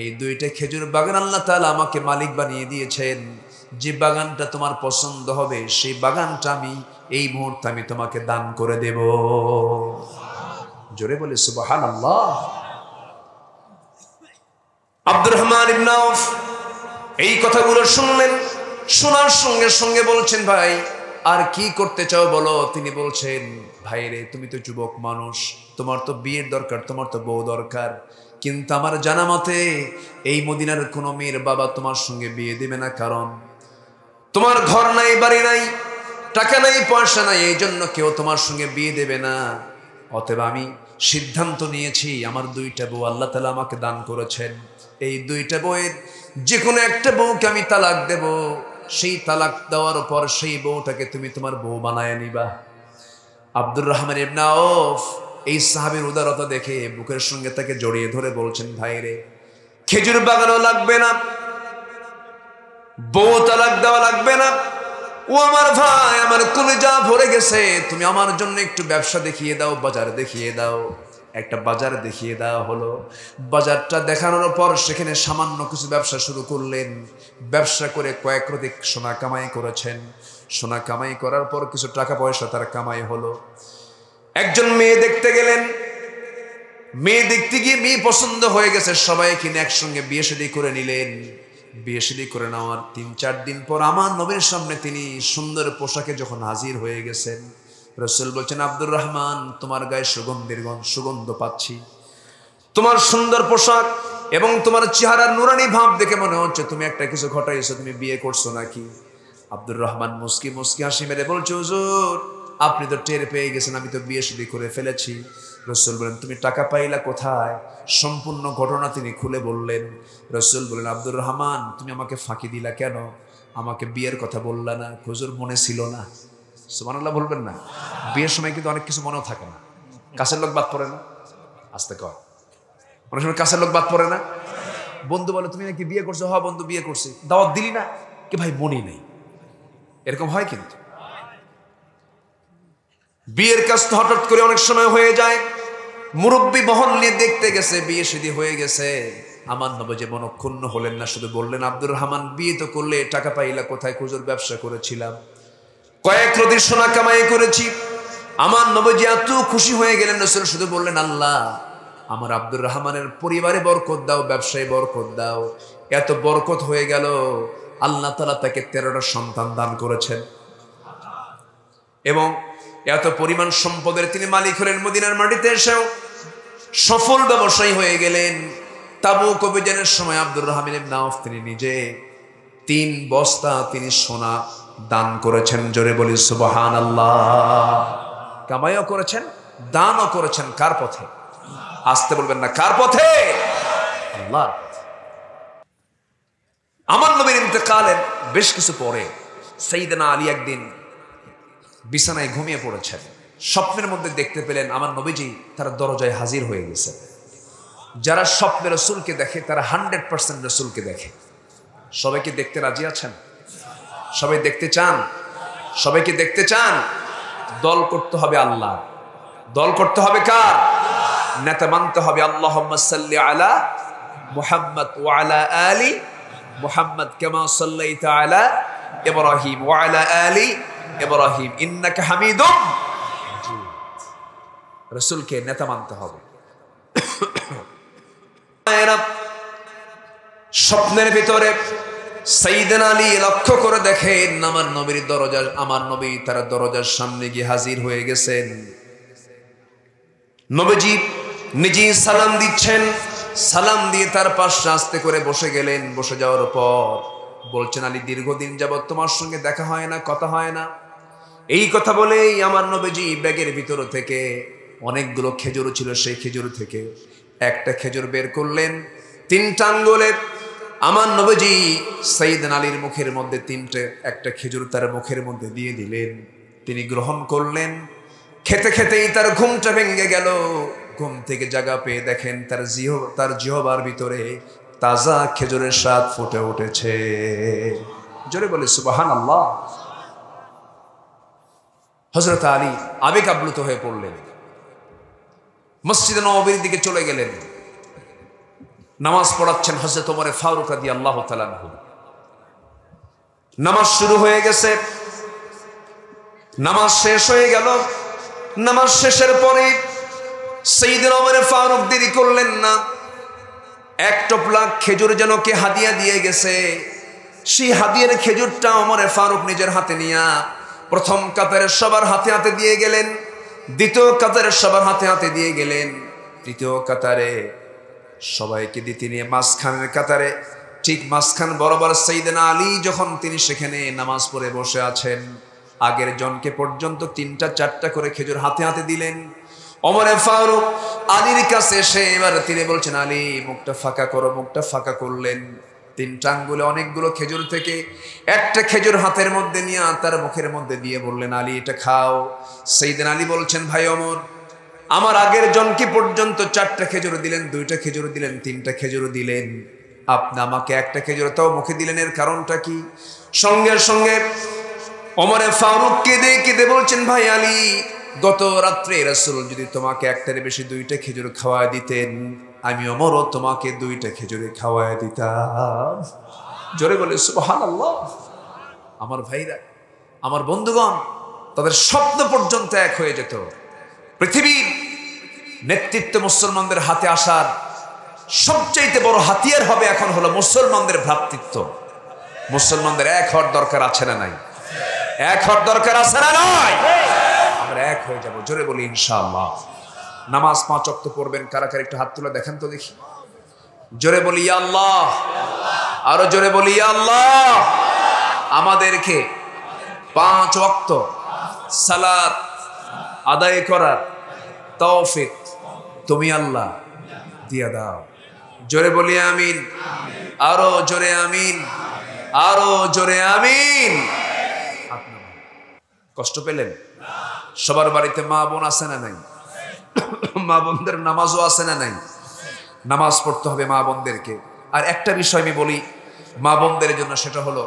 এই দুইটা খেজুর বাগান আল্লাহ তালা আমাকে মালিক বানিয়ে দিয়েছেন যে বাগানটা তোমার পছন্দ হবে সেই বাগানটা আমি এই মুহূর্তে আমি তোমাকে দান করে দেব জোরে বলে সুবাহান আল্লাহ আব্দুর রহমান ইবনাফ এই কথাগুলো শুনলেন শোনার সঙ্গে সঙ্গে বলছেন ভাই আর কি করতে চাও বলো তিনি বলছেন ভাইরে তুমি তো যুবক মানুষ তোমার তো বিয়ের দরকার তোমার তো বউ দরকার কিন্তু আমার জানা মতে এই মদিনার কোনো মেয়ের বাবা তোমার সঙ্গে বিয়ে দেবে না কারণ তোমার ঘর নাই বাড়ি নাই টাকা নাই পয়সা নাই এই জন্য কেউ তোমার সঙ্গে বিয়ে দেবে না অতএব আমি সিদ্ধান্ত নিয়েছি আমার দুইটা বউ আল্লাহ তালা আমাকে দান করেছেন এই দুইটা বউয়ের যে কোনো একটা বউকে আমি তালাক দেব সেই তালাক দেওয়ার পর সেই বউটাকে তুমি তোমার বউ বানায় নিবা আব্দুর রহমান ইবনাওফ এই সাহাবির উদারতা দেখে বুকের সঙ্গে তাকে জড়িয়ে ধরে বলছেন ভাইরে খেজুর বাগানও লাগবে না বউ তালাক দেওয়া লাগবে না ও আমার ভাই আমার যা ভরে গেছে তুমি আমার জন্য একটু ব্যবসা দেখিয়ে দাও বাজার দেখিয়ে দাও একটা বাজার দেখিয়ে দেওয়া হলো বাজারটা দেখানোর পর সেখানে সামান্য কিছু ব্যবসা শুরু করলেন ব্যবসা করে কয়েক রতিক সোনা কামাই করেছেন সোনা কামাই করার পর কিছু টাকা পয়সা তার কামাই হলো একজন মেয়ে দেখতে গেলেন মেয়ে দেখতে গিয়ে মেয়ে পছন্দ হয়ে গেছে সবাই কিনে একসঙ্গে বিয়ে শাদী করে নিলেন বিয়ে শাদী করে নেওয়ার তিন চার দিন পর আমার নবীর সামনে তিনি সুন্দর পোশাকে যখন হাজির হয়ে গেছেন রসুল বলছেন আব্দুর রহমান তোমার গায়ে সুগন্ধির সুগন্ধ পাচ্ছি তোমার সুন্দর পোশাক এবং তোমার চেহারার নুরানি ভাব দেখে মনে হচ্ছে তুমি একটা কিছু ঘটাইছো তুমি বিয়ে করছো নাকি আব্দুর রহমান মুসকি মুসকি হাসি মেরে বলছো হুজুর আপনি তো টের পেয়ে গেছেন আমি তো বিয়ে শুধু করে ফেলেছি রসুল বলেন তুমি টাকা পাইলা কোথায় সম্পূর্ণ ঘটনা তিনি খুলে বললেন রসুল বলেন আব্দুর রহমান তুমি আমাকে ফাঁকি দিলা কেন আমাকে বিয়ের কথা বললা না খুজুর মনে ছিল না আল্লাহ বলবেন না বিয়ের সময় কিন্তু অনেক কিছু মনেও থাকে না কাছের লোক বাদ পড়ে না আসতে কর অনেক সময় কাছের লোক বাদ পড়ে না বন্ধু বলে তুমি নাকি বিয়ে করছো হ্যাঁ বন্ধু বিয়ে করছি দাওয়াত দিলি না কি ভাই মনে নেই এরকম হয় কিন্তু বিয়ের কাজ তো হঠাৎ করে অনেক সময় হয়ে যায় মুরব্বী মহল নিয়ে দেখতে গেছে বিয়ে সেদি হয়ে গেছে আমার নবী যে মনক্ষুণ্ণ হলেন না শুধু বললেন আব্দুর রহমান বিয়ে তো করলে টাকা পাইলা কোথায় খুচুর ব্যবসা করেছিলাম কয়েক রদির সোনা কামাই করেছি আমার নবজি এত খুশি হয়ে গেলেন রসুল শুধু বললেন আল্লাহ আমার আব্দুর রহমানের পরিবারে বরকত দাও ব্যবসায় বরকত দাও এত বরকত হয়ে গেল আল্লাহ তালা তাকে তেরোটা সন্তান দান করেছেন এবং এত পরিমাণ সম্পদের তিনি মালিক হলেন মদিনার মাটিতে এসেও সফল ব্যবসায়ী হয়ে গেলেন তাবু কবিজানের সময় আব্দুর রহমিন নাফ তিনি নিজে তিন বস্তা তিনি সোনা দান করেছেন জোরে বলি সুবাহান আল্লাহ কামাইও করেছেন দানও করেছেন কার পথে আসতে বলবেন না কার পথে আল্লাহ আমার নবীর ইন্তেকালের বেশ কিছু পরে সেইদানা আলী একদিন বিছানায় ঘুমিয়ে পড়েছেন স্বপ্নের মধ্যে দেখতে পেলেন আমার নবীজি তার দরজায় হাজির হয়ে গেছেন যারা স্বপ্নে রসুলকে দেখে তারা হান্ড্রেড পার্সেন্ট রসুলকে দেখে সবাইকে দেখতে রাজি আছেন সবাই দেখতে চান সবাইকে দেখতে চান দল করতে হবে আল্লাহ দল করতে হবে কার নেতা মানতে হবে আল্লাহ সাল্লি আলা মোহাম্মদ ওয়ালা আলী মোহাম্মদ কেমা সাল্লাই তালা ইব্রাহিম ওয়ালা আলী ইব্রাহিম ইন্নাকে হামিদুম রসুলকে নেতা মানতে হবে স্বপ্নের ভিতরে সাইদেন আলী লক্ষ্য করে দেখেন আমার নবীর দরজা আমার নবী তার দরজার সামনে গিয়ে হাজির হয়ে গেছেন নবীজি নিজেই সালাম দিচ্ছেন সালাম দিয়ে তার পাশে আসতে করে বসে গেলেন বসে যাওয়ার পর বলছেন আলী দীর্ঘদিন যাবৎ তোমার সঙ্গে দেখা হয় না কথা হয় না এই কথা বলেই আমার নবীজি ব্যাগের ভিতর থেকে অনেকগুলো খেজুর ছিল সেই খেজুর থেকে একটা খেজুর বের করলেন তিনটা আঙ্গুলের আমার নবীজি সঈদ আলীর মুখের মধ্যে তিনটে একটা খেজুর তার মুখের মধ্যে দিয়ে দিলেন তিনি গ্রহণ করলেন খেতে খেতেই তার ঘুমটা ভেঙে গেল ঘুম থেকে জাগা পেয়ে দেখেন তার জিহ তার জিহবার ভিতরে তাজা খেজুরের স্বাদ ফুটে উঠেছে জোরে বলে সুবাহান আল্লাহ হজরত আলী আবেগ আবলুত হয়ে পড়লেন মসজিদে নবাবীর দিকে চলে গেলেন নামাজ পড়াচ্ছেন হজরত ওমরে ফারুক আদি আল্লাহ তালু নামাজ শুরু হয়ে গেছে নামাজ শেষ হয়ে গেল নামাজ শেষের পরে সেইদিন আমার ফারুক দেরি করলেন না এক টোপলা খেজুর যেন কে হাদিয়া দিয়ে গেছে সেই হাদিয়ার খেজুরটা আমার ফারুক নিজের হাতে নিয়া প্রথম কাতারে সবার হাতে হাতে দিয়ে গেলেন দ্বিতীয় কাতারে সবার হাতে হাতে দিয়ে গেলেন তৃতীয় কাতারে সবাইকে দিয়ে তিনি মাঝখানের কাতারে ঠিক মাঝখান বরাবর সঈদেনা আলী যখন তিনি সেখানে নামাজ পড়ে বসে আছেন আগের জনকে পর্যন্ত তিনটা চারটা করে খেজুর হাতে হাতে দিলেন অমরে ফারুক আলীর কাছে এসে এবার তিনি বলছেন আলী মুখটা ফাঁকা করো মুখটা ফাঁকা করলেন তিন টাঙ্গুলে অনেকগুলো খেজুর থেকে একটা খেজুর হাতের মধ্যে নিয়ে তার মুখের মধ্যে দিয়ে বললেন আলী এটা খাও সেই দিন আলী বলছেন ভাই অমর আমার আগের জনকি পর্যন্ত চারটা খেজুর দিলেন দুইটা খেজুর দিলেন তিনটা খেজুর দিলেন আপনি আমাকে একটা খেজুর তাও মুখে দিলেন এর কারণটা কি সঙ্গে সঙ্গে অমরে ফারুক কেঁদে কেঁদে বলছেন ভাই আলী গত রাত্রে রসুল যদি তোমাকে একটার বেশি দুইটা খেজুর খাওয়ায় দিতেন আমি অমরও তোমাকে দুইটা খেজুরে খাওয়ায় দিতাম জোরে বলে সুহান আমার ভাইরা আমার বন্ধুগণ তাদের স্বপ্ন পর্যন্ত এক হয়ে যেত পৃথিবীর নেতৃত্ব মুসলমানদের হাতে আসার সবচাইতে বড় হাতিয়ার হবে এখন হলো মুসলমানদের ভ্রাতৃত্ব মুসলমানদের এক হওয়ার দরকার আছে না নাই এক হওয়ার দরকার আছে না নয় আমরা এক হয়ে যাব জোরে বলি ইনশাআল্লাহ নামাজ পাঁচ অক্ত পড়বেন কারা কারা একটু হাত তুলে দেখেন তো দেখি জোরে বলি আল্লাহ আরো জোরে বলি আল্লাহ আমাদেরকে পাঁচ অক্ত সালাত আদায় করার তৌফিক তুমি আল্লাহ দিয়া দাও জোরে বলি আমিন আরো জোরে আমিন আরো জোরে আমিন আপনার কষ্ট পেলেন সবার বাড়িতে মা বোন আছে না নাই মা বোনদের নামাজও আছে না নাই নামাজ পড়তে হবে মা বোনদেরকে আর একটা বিষয় আমি বলি মা বোনদের জন্য সেটা হলো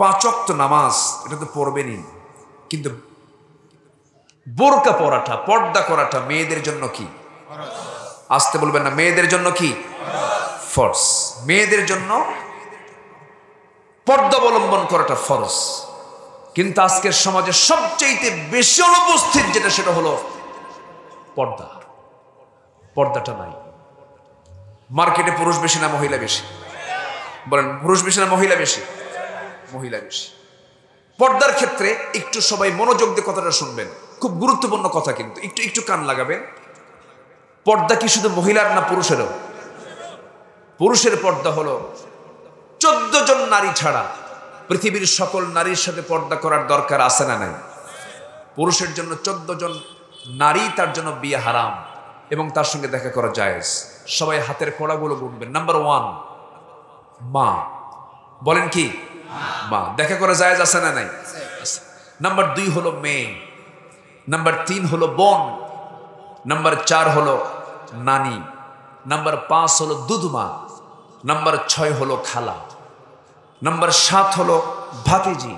পাঁচক্ত নামাজ এটা তো পড়বেনই কিন্তু বোরকা পড়াটা পর্দা করাটা মেয়েদের জন্য কি আসতে বলবেন না মেয়েদের জন্য কি ফরস মেয়েদের জন্য পর্দা অবলম্বন করাটা ফরস কিন্তু আজকের সমাজে সবচেয়ে বেশি অনুপস্থিত যেটা সেটা হলো পর্দা পর্দাটা নাই মার্কেটে পুরুষ বেশি না মহিলা বেশি বলেন পুরুষ বেশি না মহিলা বেশি মহিলা বেশি পর্দার ক্ষেত্রে একটু সবাই মনোযোগ দিয়ে কথাটা শুনবেন খুব গুরুত্বপূর্ণ কথা কিন্তু একটু একটু কান লাগাবেন পর্দা কি শুধু মহিলার না পুরুষেরও পুরুষের পর্দা হলো চোদ্দ জন নারী ছাড়া পৃথিবীর সকল নারীর সাথে পর্দা করার দরকার আছে না নাই পুরুষের জন্য চোদ্দ জন নারী তার জন্য বিয়ে হারাম এবং তার সঙ্গে দেখা করা জায়েজ সবাই হাতের কোড়াগুলো গুনবেন নাম্বার ওয়ান মা বলেন কি মা দেখা করা জায়েজ আছে না নাই নাম্বার দুই হলো মেয়ে নাম্বার তিন হলো বোন নাম্বার চার হলো নানি নাম্বার পাঁচ হলো দুধমা নাম্বার ছয় হলো খালা নাম্বার সাত হলো ভাতিজি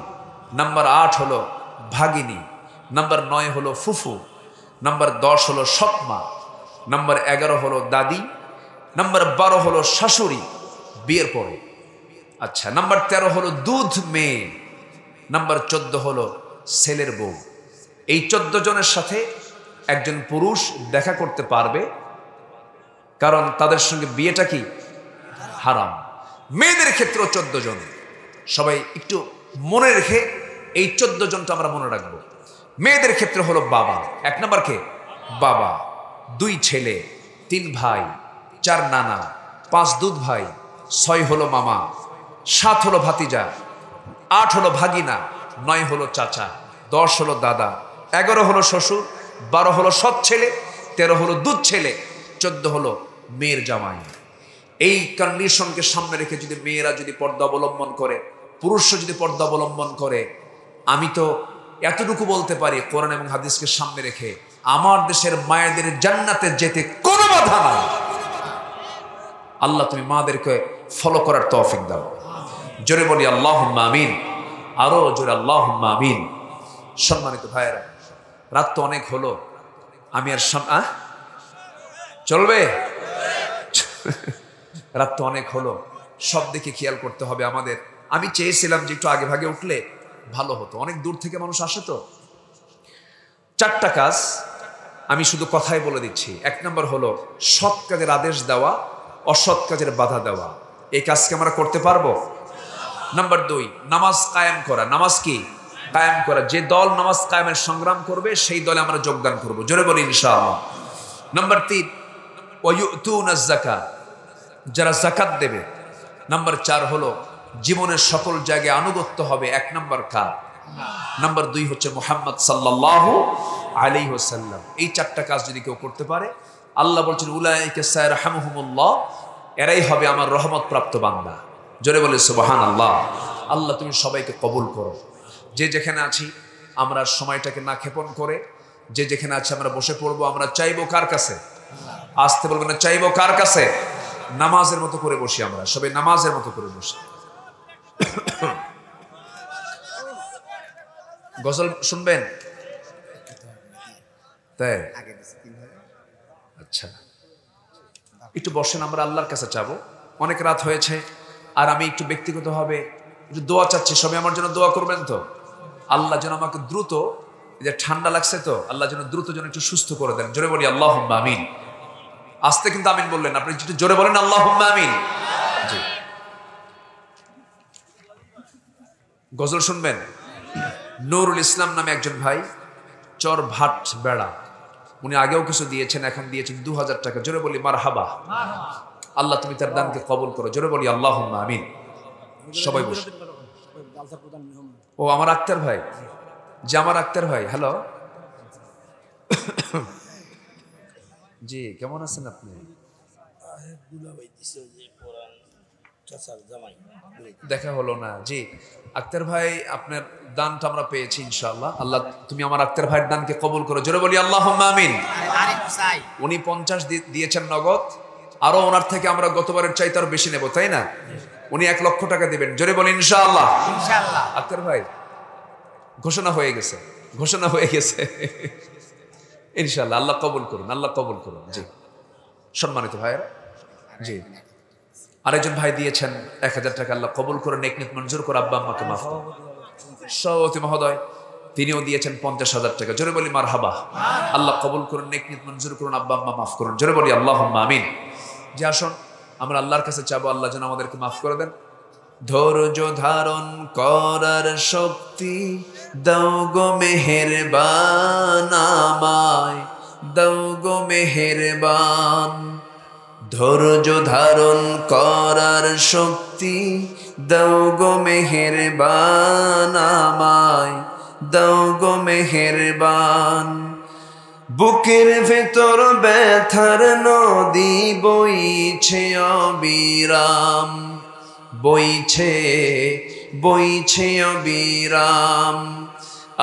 নাম্বার আট হলো ভাগিনী নাম্বার নয় হলো ফুফু নম্বর দশ হলো সৎমা নাম্বার এগারো হলো দাদি নাম্বার বারো হলো শাশুড়ি বিয়ের পরে আচ্ছা নাম্বার তেরো হলো দুধ মেয়ে নাম্বার চোদ্দ হলো ছেলের বউ এই চোদ্দ জনের সাথে একজন পুরুষ দেখা করতে পারবে কারণ তাদের সঙ্গে বিয়েটা কি হারাম মেয়েদের ক্ষেত্রেও চোদ্দ জন সবাই একটু মনে রেখে এই চোদ্দ জনটা আমরা মনে রাখবো মেয়েদের ক্ষেত্রে হলো বাবা এক নম্বর কে বাবা দুই ছেলে তিন ভাই চার নানা পাঁচ দুধ ভাই ছয় হলো মামা সাত হলো ভাতিজা আট হলো ভাগিনা নয় হলো চাচা দশ হলো দাদা এগারো হলো শ্বশুর বারো হলো সৎ ছেলে তেরো হলো দুধ ছেলে চোদ্দ হলো মেয়ের জামাই এই কন্ডিশনকে সামনে রেখে যদি মেয়েরা যদি পর্দা অবলম্বন করে পুরুষরা যদি পর্দা অবলম্বন করে আমি তো এতটুকু বলতে পারি কোরআন এবং হাদিসকে সামনে রেখে আমার দেশের মায়েদের জান্নাতে যেতে কোনো বাধা নাই আল্লাহ তুমি মাদেরকে ফলো করার তৌফিক দাও জোরে বলি আল্লাহ আমিন আরও জোরে আল্লাহ আমিন সম্মানিত ভাইয়েরা রাত তো অনেক হলো আমি আর সাম চলবে রাত তো অনেক হলো সব দিকে খেয়াল করতে হবে আমাদের আমি চেয়েছিলাম যে একটু আগে ভাগে উঠলে ভালো হতো অনেক দূর থেকে মানুষ আসে তো চারটা কাজ আমি শুধু কথাই বলে দিচ্ছি এক নম্বর হলো সৎ কাজের আদেশ দেওয়া অসৎ কাজের বাধা দেওয়া এই কাজকে আমরা করতে পারবো নাম্বার দুই নামাজ কায়েম করা নামাজ কি কায়েম করা যে দল নামাজ কায়েমের সংগ্রাম করবে সেই দলে আমরা যোগদান করবো জোরে বলি ইনশাআল্লাহ নাম্বার তিন জাকা যারা জাকাত দেবে নাম্বার চার হলো জীবনের সকল জায়গায় আনুগত্য হবে এক নাম্বার কাজ নাম্বার দুই হচ্ছে মোহাম্মদ সাল্লাহ আলি হোসাল্লাম এই চারটা কাজ যদি কেউ করতে পারে আল্লাহ বলছেন উলাইকে সাহের হামহমুল্লাহ এরাই হবে আমার রহমত প্রাপ্ত বান্দা জোরে বলে সুবাহান আল্লাহ আল্লাহ তুমি সবাইকে কবুল করো যে যেখানে আছি আমরা সময়টাকে না ক্ষেপণ করে যে যেখানে আছি আমরা বসে পড়বো আমরা চাইবো কার কাছে আসতে বলবো না চাইবো কার কাছে নামাজের মতো করে বসি আমরা সবে নামাজের মতো করে বসি গজল শুনবেন আচ্ছা একটু বসেন আমরা আল্লাহর কাছে চাবো অনেক রাত হয়েছে আর আমি একটু ব্যক্তিগতভাবে একটু দোয়া চাচ্ছি সবে আমার জন্য দোয়া করবেন তো আল্লাহ যেন আমাকে দ্রুত যে ঠান্ডা লাগছে তো আল্লাহ যেন দ্রুত যেন একটু সুস্থ করে দেন জোরে বলি আল্লাহ আমিন আসতে কিন্তু আমিন বললেন আপনি যদি জোরে বলেন আল্লাহ আমিন জি গজল শুনবেন নুরুল ইসলাম নামে একজন ভাই চর ভাট বেড়া উনি আগেও কিছু দিয়েছেন এখন দিয়েছেন দু হাজার টাকা জোরে বলি মার হাবা আল্লাহ তুমি তার দানকে কবল করো জোরে বলি আল্লাহ আমিন সবাই বসে ও আমার আক্তার ভাই যে আমার আক্তার ভাই হ্যালো জি কেমন আছেন আপনি দেখা হলো না জি আক্তার ভাই আপনার দানটা আমরা পেয়েছি ইনশাল্লাহ আল্লাহ তুমি আমার আক্তার ভাইয়ের দানকে কবুল করো জোরে বলি আল্লাহ আমিন উনি পঞ্চাশ দিয়েছেন নগদ আরো ওনার থেকে আমরা গতবারের চাইতে আরো বেশি নেব তাই না উনি এক লক্ষ টাকা দেবেন জোরে বলি ইনশাআল্লাহ আক্তার ভাই ঘোষণা হয়ে গেছে ঘোষণা হয়ে গেছে ইনশাল্লাহ আল্লাহ কবুল করুন আল্লাহ কবুল করুন জি সম্মানিত ভাইয়েরা জি আরেকজন ভাই দিয়েছেন এক হাজার টাকা আল্লাহ কবুল করে নেকনিক মঞ্জুর করে আব্বা আম্মাকে মাফ সভাপতি মহোদয় তিনিও দিয়েছেন পঞ্চাশ হাজার টাকা জোরে বলি মার হাবা আল্লাহ কবুল করুন নেকনিক মঞ্জুর করুন আব্বা আম্মা মাফ করুন জোরে বলি আল্লাহ আমিন যে আসুন আমরা আল্লাহর কাছে চাবো আল্লাহ যেন আমাদেরকে মাফ করে দেন ধৈর্য ধারণ করার শক্তি দৌগো গো মেহেরবান আমায় দাও গো মেহেরবান ধৈর্য ধারণ করার শক্তি দৌগো গো মেহেরবান আমায় দাও গো বান বুকের ভেতর ব্যথার নদী বইছে অবিরাম বইছে বইছে অবিরাম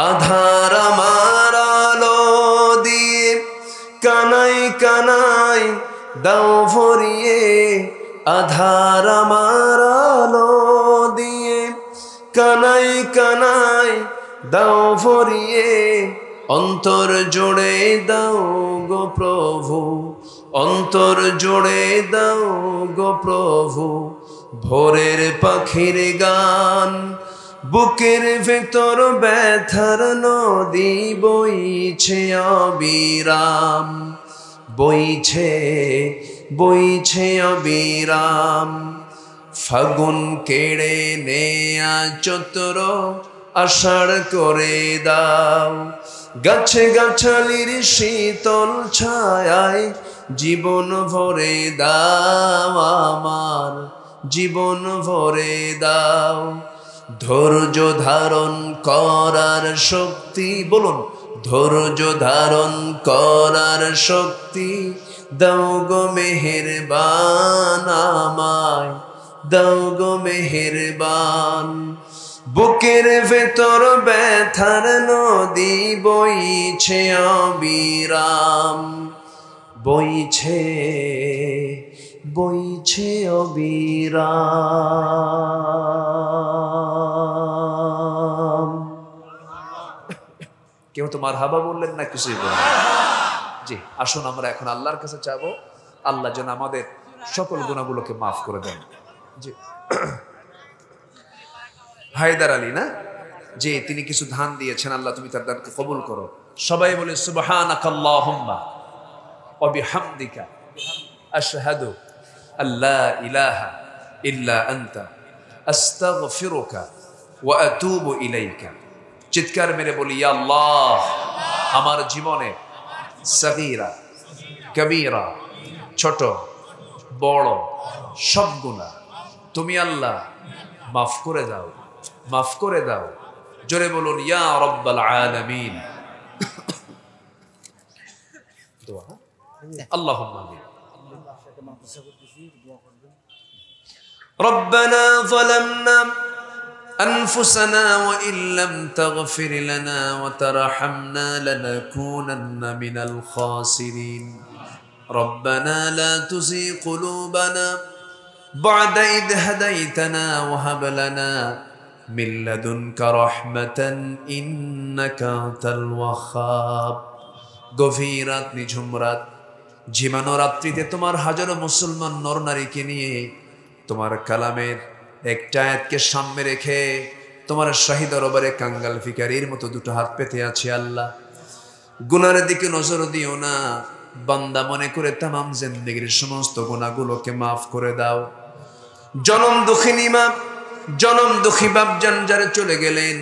আধার আমার আলো দিয়ে কানাই কানাই দাও ভরিয়ে আধার আমার আলো দিয়ে কানাই কানাই দাও ভরিয়ে অন্তর জোড়ে দাও গো প্রভু অন্তর জোড়ে দাও গো প্রভু ভোরের পাখির গান বুকের ভেতর ব্যথার নদী বইছে অবিরাম বইছে বইছে অবিরাম ফাগুন কেড়ে নেয়া চতর আষাঢ় করে দাও গাছে গাছালির শীতল ছায় জীবন ভরে দাও আমার জীবন ভরে দাও ধৈর্য ধারণ করার শক্তি বলুন ধৈর্য ধারণ করার শক্তি দাও গো মেহেরবান আমায় দাও গো মেহেরবান বুকের ভেতর ব্যথার নদী বইছে অবিরাম বইছে বইছে অবিরা কেউ তোমার হাবা বললেন না কিছুই বললেন জি আসুন আমরা এখন আল্লাহর কাছে যাব আল্লাহ যেন আমাদের সকল গুণাগুলোকে মাফ করে দেন জি হায়দার আলী না যে তিনি কিছু ধান দিয়েছেন আল্লাহ তুমি তার দানকে কবুল করো সবাই বলে সুবহানাকাল্লাহুম্মা ওয়া অবিহামদিকা আশহাদু أن لا إله إلا أنت أستغفرك وأتوب إليك চিৎকার মেরে বলি আল্লাহ আমার জীবনে সাগিরা কবিরা ছোট বড় সব গুণা তুমি আল্লাহ মাফ করে দাও মাফ করে দাও জোরে বলুন ইয়া রব্বাল আলামিন দোয়া আল্লাহুম্মা আমিন ربنا ظلمنا أنفسنا وإن لم تغفر لنا وترحمنا لنكونن من الخاسرين ربنا لا تزغ قلوبنا بعد إذ هديتنا وهب لنا من لدنك رحمة إنك أنت الوهاب গভীর রাত নিঝুম রাত ঝিমানো রাত্রিতে তোমার হাজারো মুসলমান নিয়ে তোমার কালামের একটা আয়াতকে সামনে রেখে তোমার শাহিদ দরবারে কাঙ্গাল ফিকারির মতো দুটো হাত পেতে আছে আল্লাহ গুনার দিকে নজর দিও না বান্দা মনে করে তামাম জেন্দিগির সমস্ত গুণাগুলোকে মাফ করে দাও জনম দুঃখিনী মাপ জনম দুঃখী বাপ যারা চলে গেলেন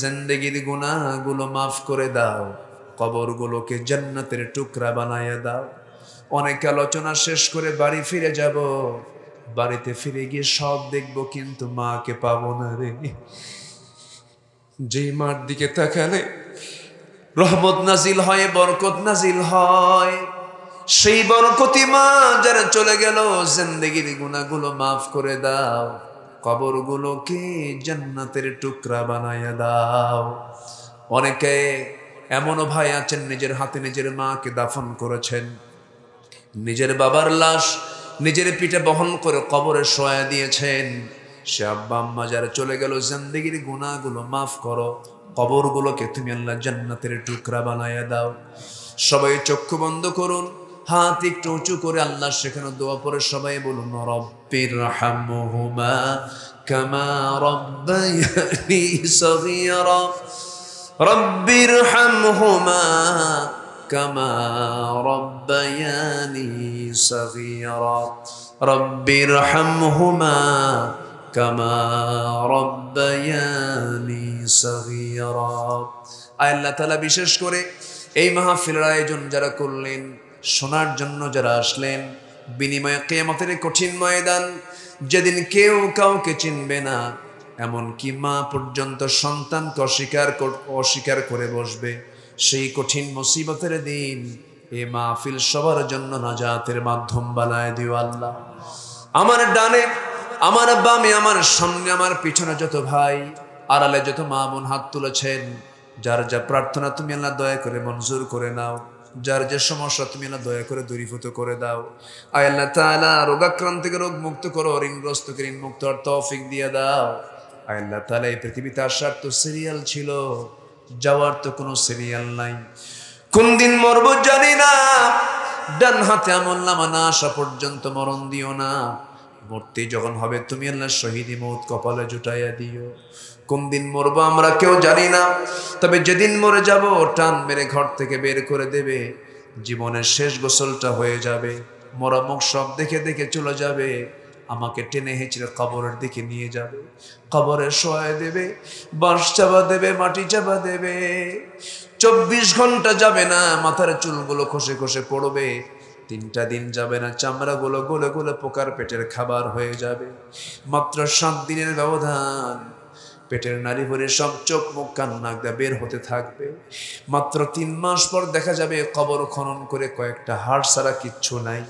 জেন্দেগির গুণাগুলো মাফ করে দাও কবরগুলোকে জান্নাতের টুকরা বানাইয়া দাও অনেক আলোচনা শেষ করে বাড়ি ফিরে যাব বাড়িতে ফিরে গিয়ে সব দেখব কিন্তু মাকে পাবো না রে যে মার দিকে তাকালে রহমত নাজিল হয় বরকত নাজিল হয় সেই বরকতি মা যারা চলে গেল জিন্দগির গুণাগুলো মাফ করে দাও কবরগুলোকে জান্নাতের টুকরা বানাইয়া দাও অনেকে এমনও ভাই আছেন নিজের হাতে নিজের মাকে দাফন করেছেন নিজের বাবার লাশ নিজের পিঠে বহন করে কবরে শোয়া দিয়েছেন সে আব্বা আম্মা যারা চলে গেল জিন্দগির গুণাগুলো মাফ করো কবরগুলোকে তুমি আল্লাহ জান্নাতের টুকরা বানাইয়া দাও সবাই চক্ষু বন্ধ করুন হাত একটু উঁচু করে আল্লাহ সেখানে দোয়া পরে সবাই বলুন রব্বির হামহুমা কামা রব্বায়ানি সগীরা রব্বির হামহুমা كما ربياني صغيرا رب ارحمهما كما ربياني صغيرا আল্লাহ তালা বিশেষ করে এই মাহফিলের আয়োজন যারা করলেন শোনার জন্য যারা আসলেন বিনিময়ে কেয়ামতের কঠিন ময়দান যেদিন কেউ কাউকে চিনবে না এমনকি মা পর্যন্ত সন্তানকে অস্বীকার অস্বীকার করে বসবে সেই কঠিন মুসিবতের দিন এ মাহফিল সবার জন্য নাজাতের মাধ্যম বানায় দিও আল্লাহ আমার ডানে আমার বামে আমার সামনে আমার পিছনে যত ভাই আড়ালে যত মা মন হাত তুলেছেন যার যা প্রার্থনা তুমি আল্লাহ দয়া করে মঞ্জুর করে নাও যার যে সমস্যা তুমি আল্লাহ দয়া করে দূরীভূত করে দাও আয় আল্লাহ তালা রোগাক্রান্তিকে রোগ মুক্ত করো ঋণগ্রস্তকে ঋণ মুক্ত তৌফিক দিয়ে দাও আয় আল্লাহ তালা এই পৃথিবীতে আসার তো সিরিয়াল ছিল যাওয়ার তো কোনো সিরিয়াল নাই কোন দিন মরব জানি না ডান হাতে আমল নামা না আসা পর্যন্ত মরণ দিও না মরতে যখন হবে তুমি আল্লাহ শহীদি মৌত কপালে জুটাইয়া দিও কোন দিন মরবো আমরা কেউ জানি না তবে যেদিন মরে যাব টান মেরে ঘর থেকে বের করে দেবে জীবনের শেষ গোসলটা হয়ে যাবে মরা মুখ সব দেখে দেখে চলে যাবে আমাকে টেনে হেঁচড়ে কবরের দিকে নিয়ে যাবে কবরে সহায় দেবে বাঁশ চাপা দেবে মাটি চাপা দেবে চব্বিশ ঘন্টা যাবে না মাথার চুলগুলো খসে খসে পড়বে তিনটা দিন যাবে না চামড়াগুলো গলে গোলে পোকার পেটের খাবার হয়ে যাবে মাত্র সাত দিনের ব্যবধান পেটের নারী ভরে সব চোখ মুখ কান নাকদা বের হতে থাকবে মাত্র তিন মাস পর দেখা যাবে কবর খনন করে কয়েকটা হাড় ছাড়া কিচ্ছু নাই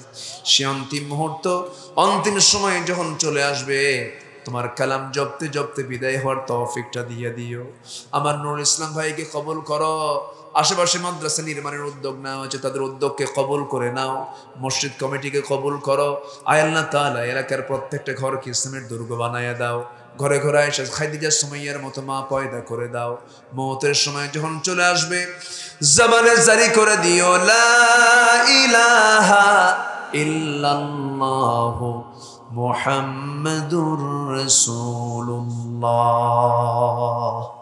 সে অন্তিম মুহূর্ত অন্তিম সময়ে যখন চলে আসবে তোমার কালাম জপতে জপতে বিদায় হওয়ার তৌফিকটা দিয়ে দিও আমার নুরুল ইসলাম ভাইকে কবল করো আশেপাশে মাদ্রাসা নির্মাণের উদ্যোগ নেওয়া হয়েছে তাদের উদ্যোগকে কবল করে নাও মসজিদ কমিটিকে কবল করো আয়াল্লা তালা এলাকার প্রত্যেকটা ঘরকে ইসলামের দুর্গ বানায় দাও ঘরে ঘরে এসে খাইদিজার সময়ের মতো মা পয়দা করে দাও মতের সময় যখন চলে আসবে জামানে জারি করে দিও লা ইলাহা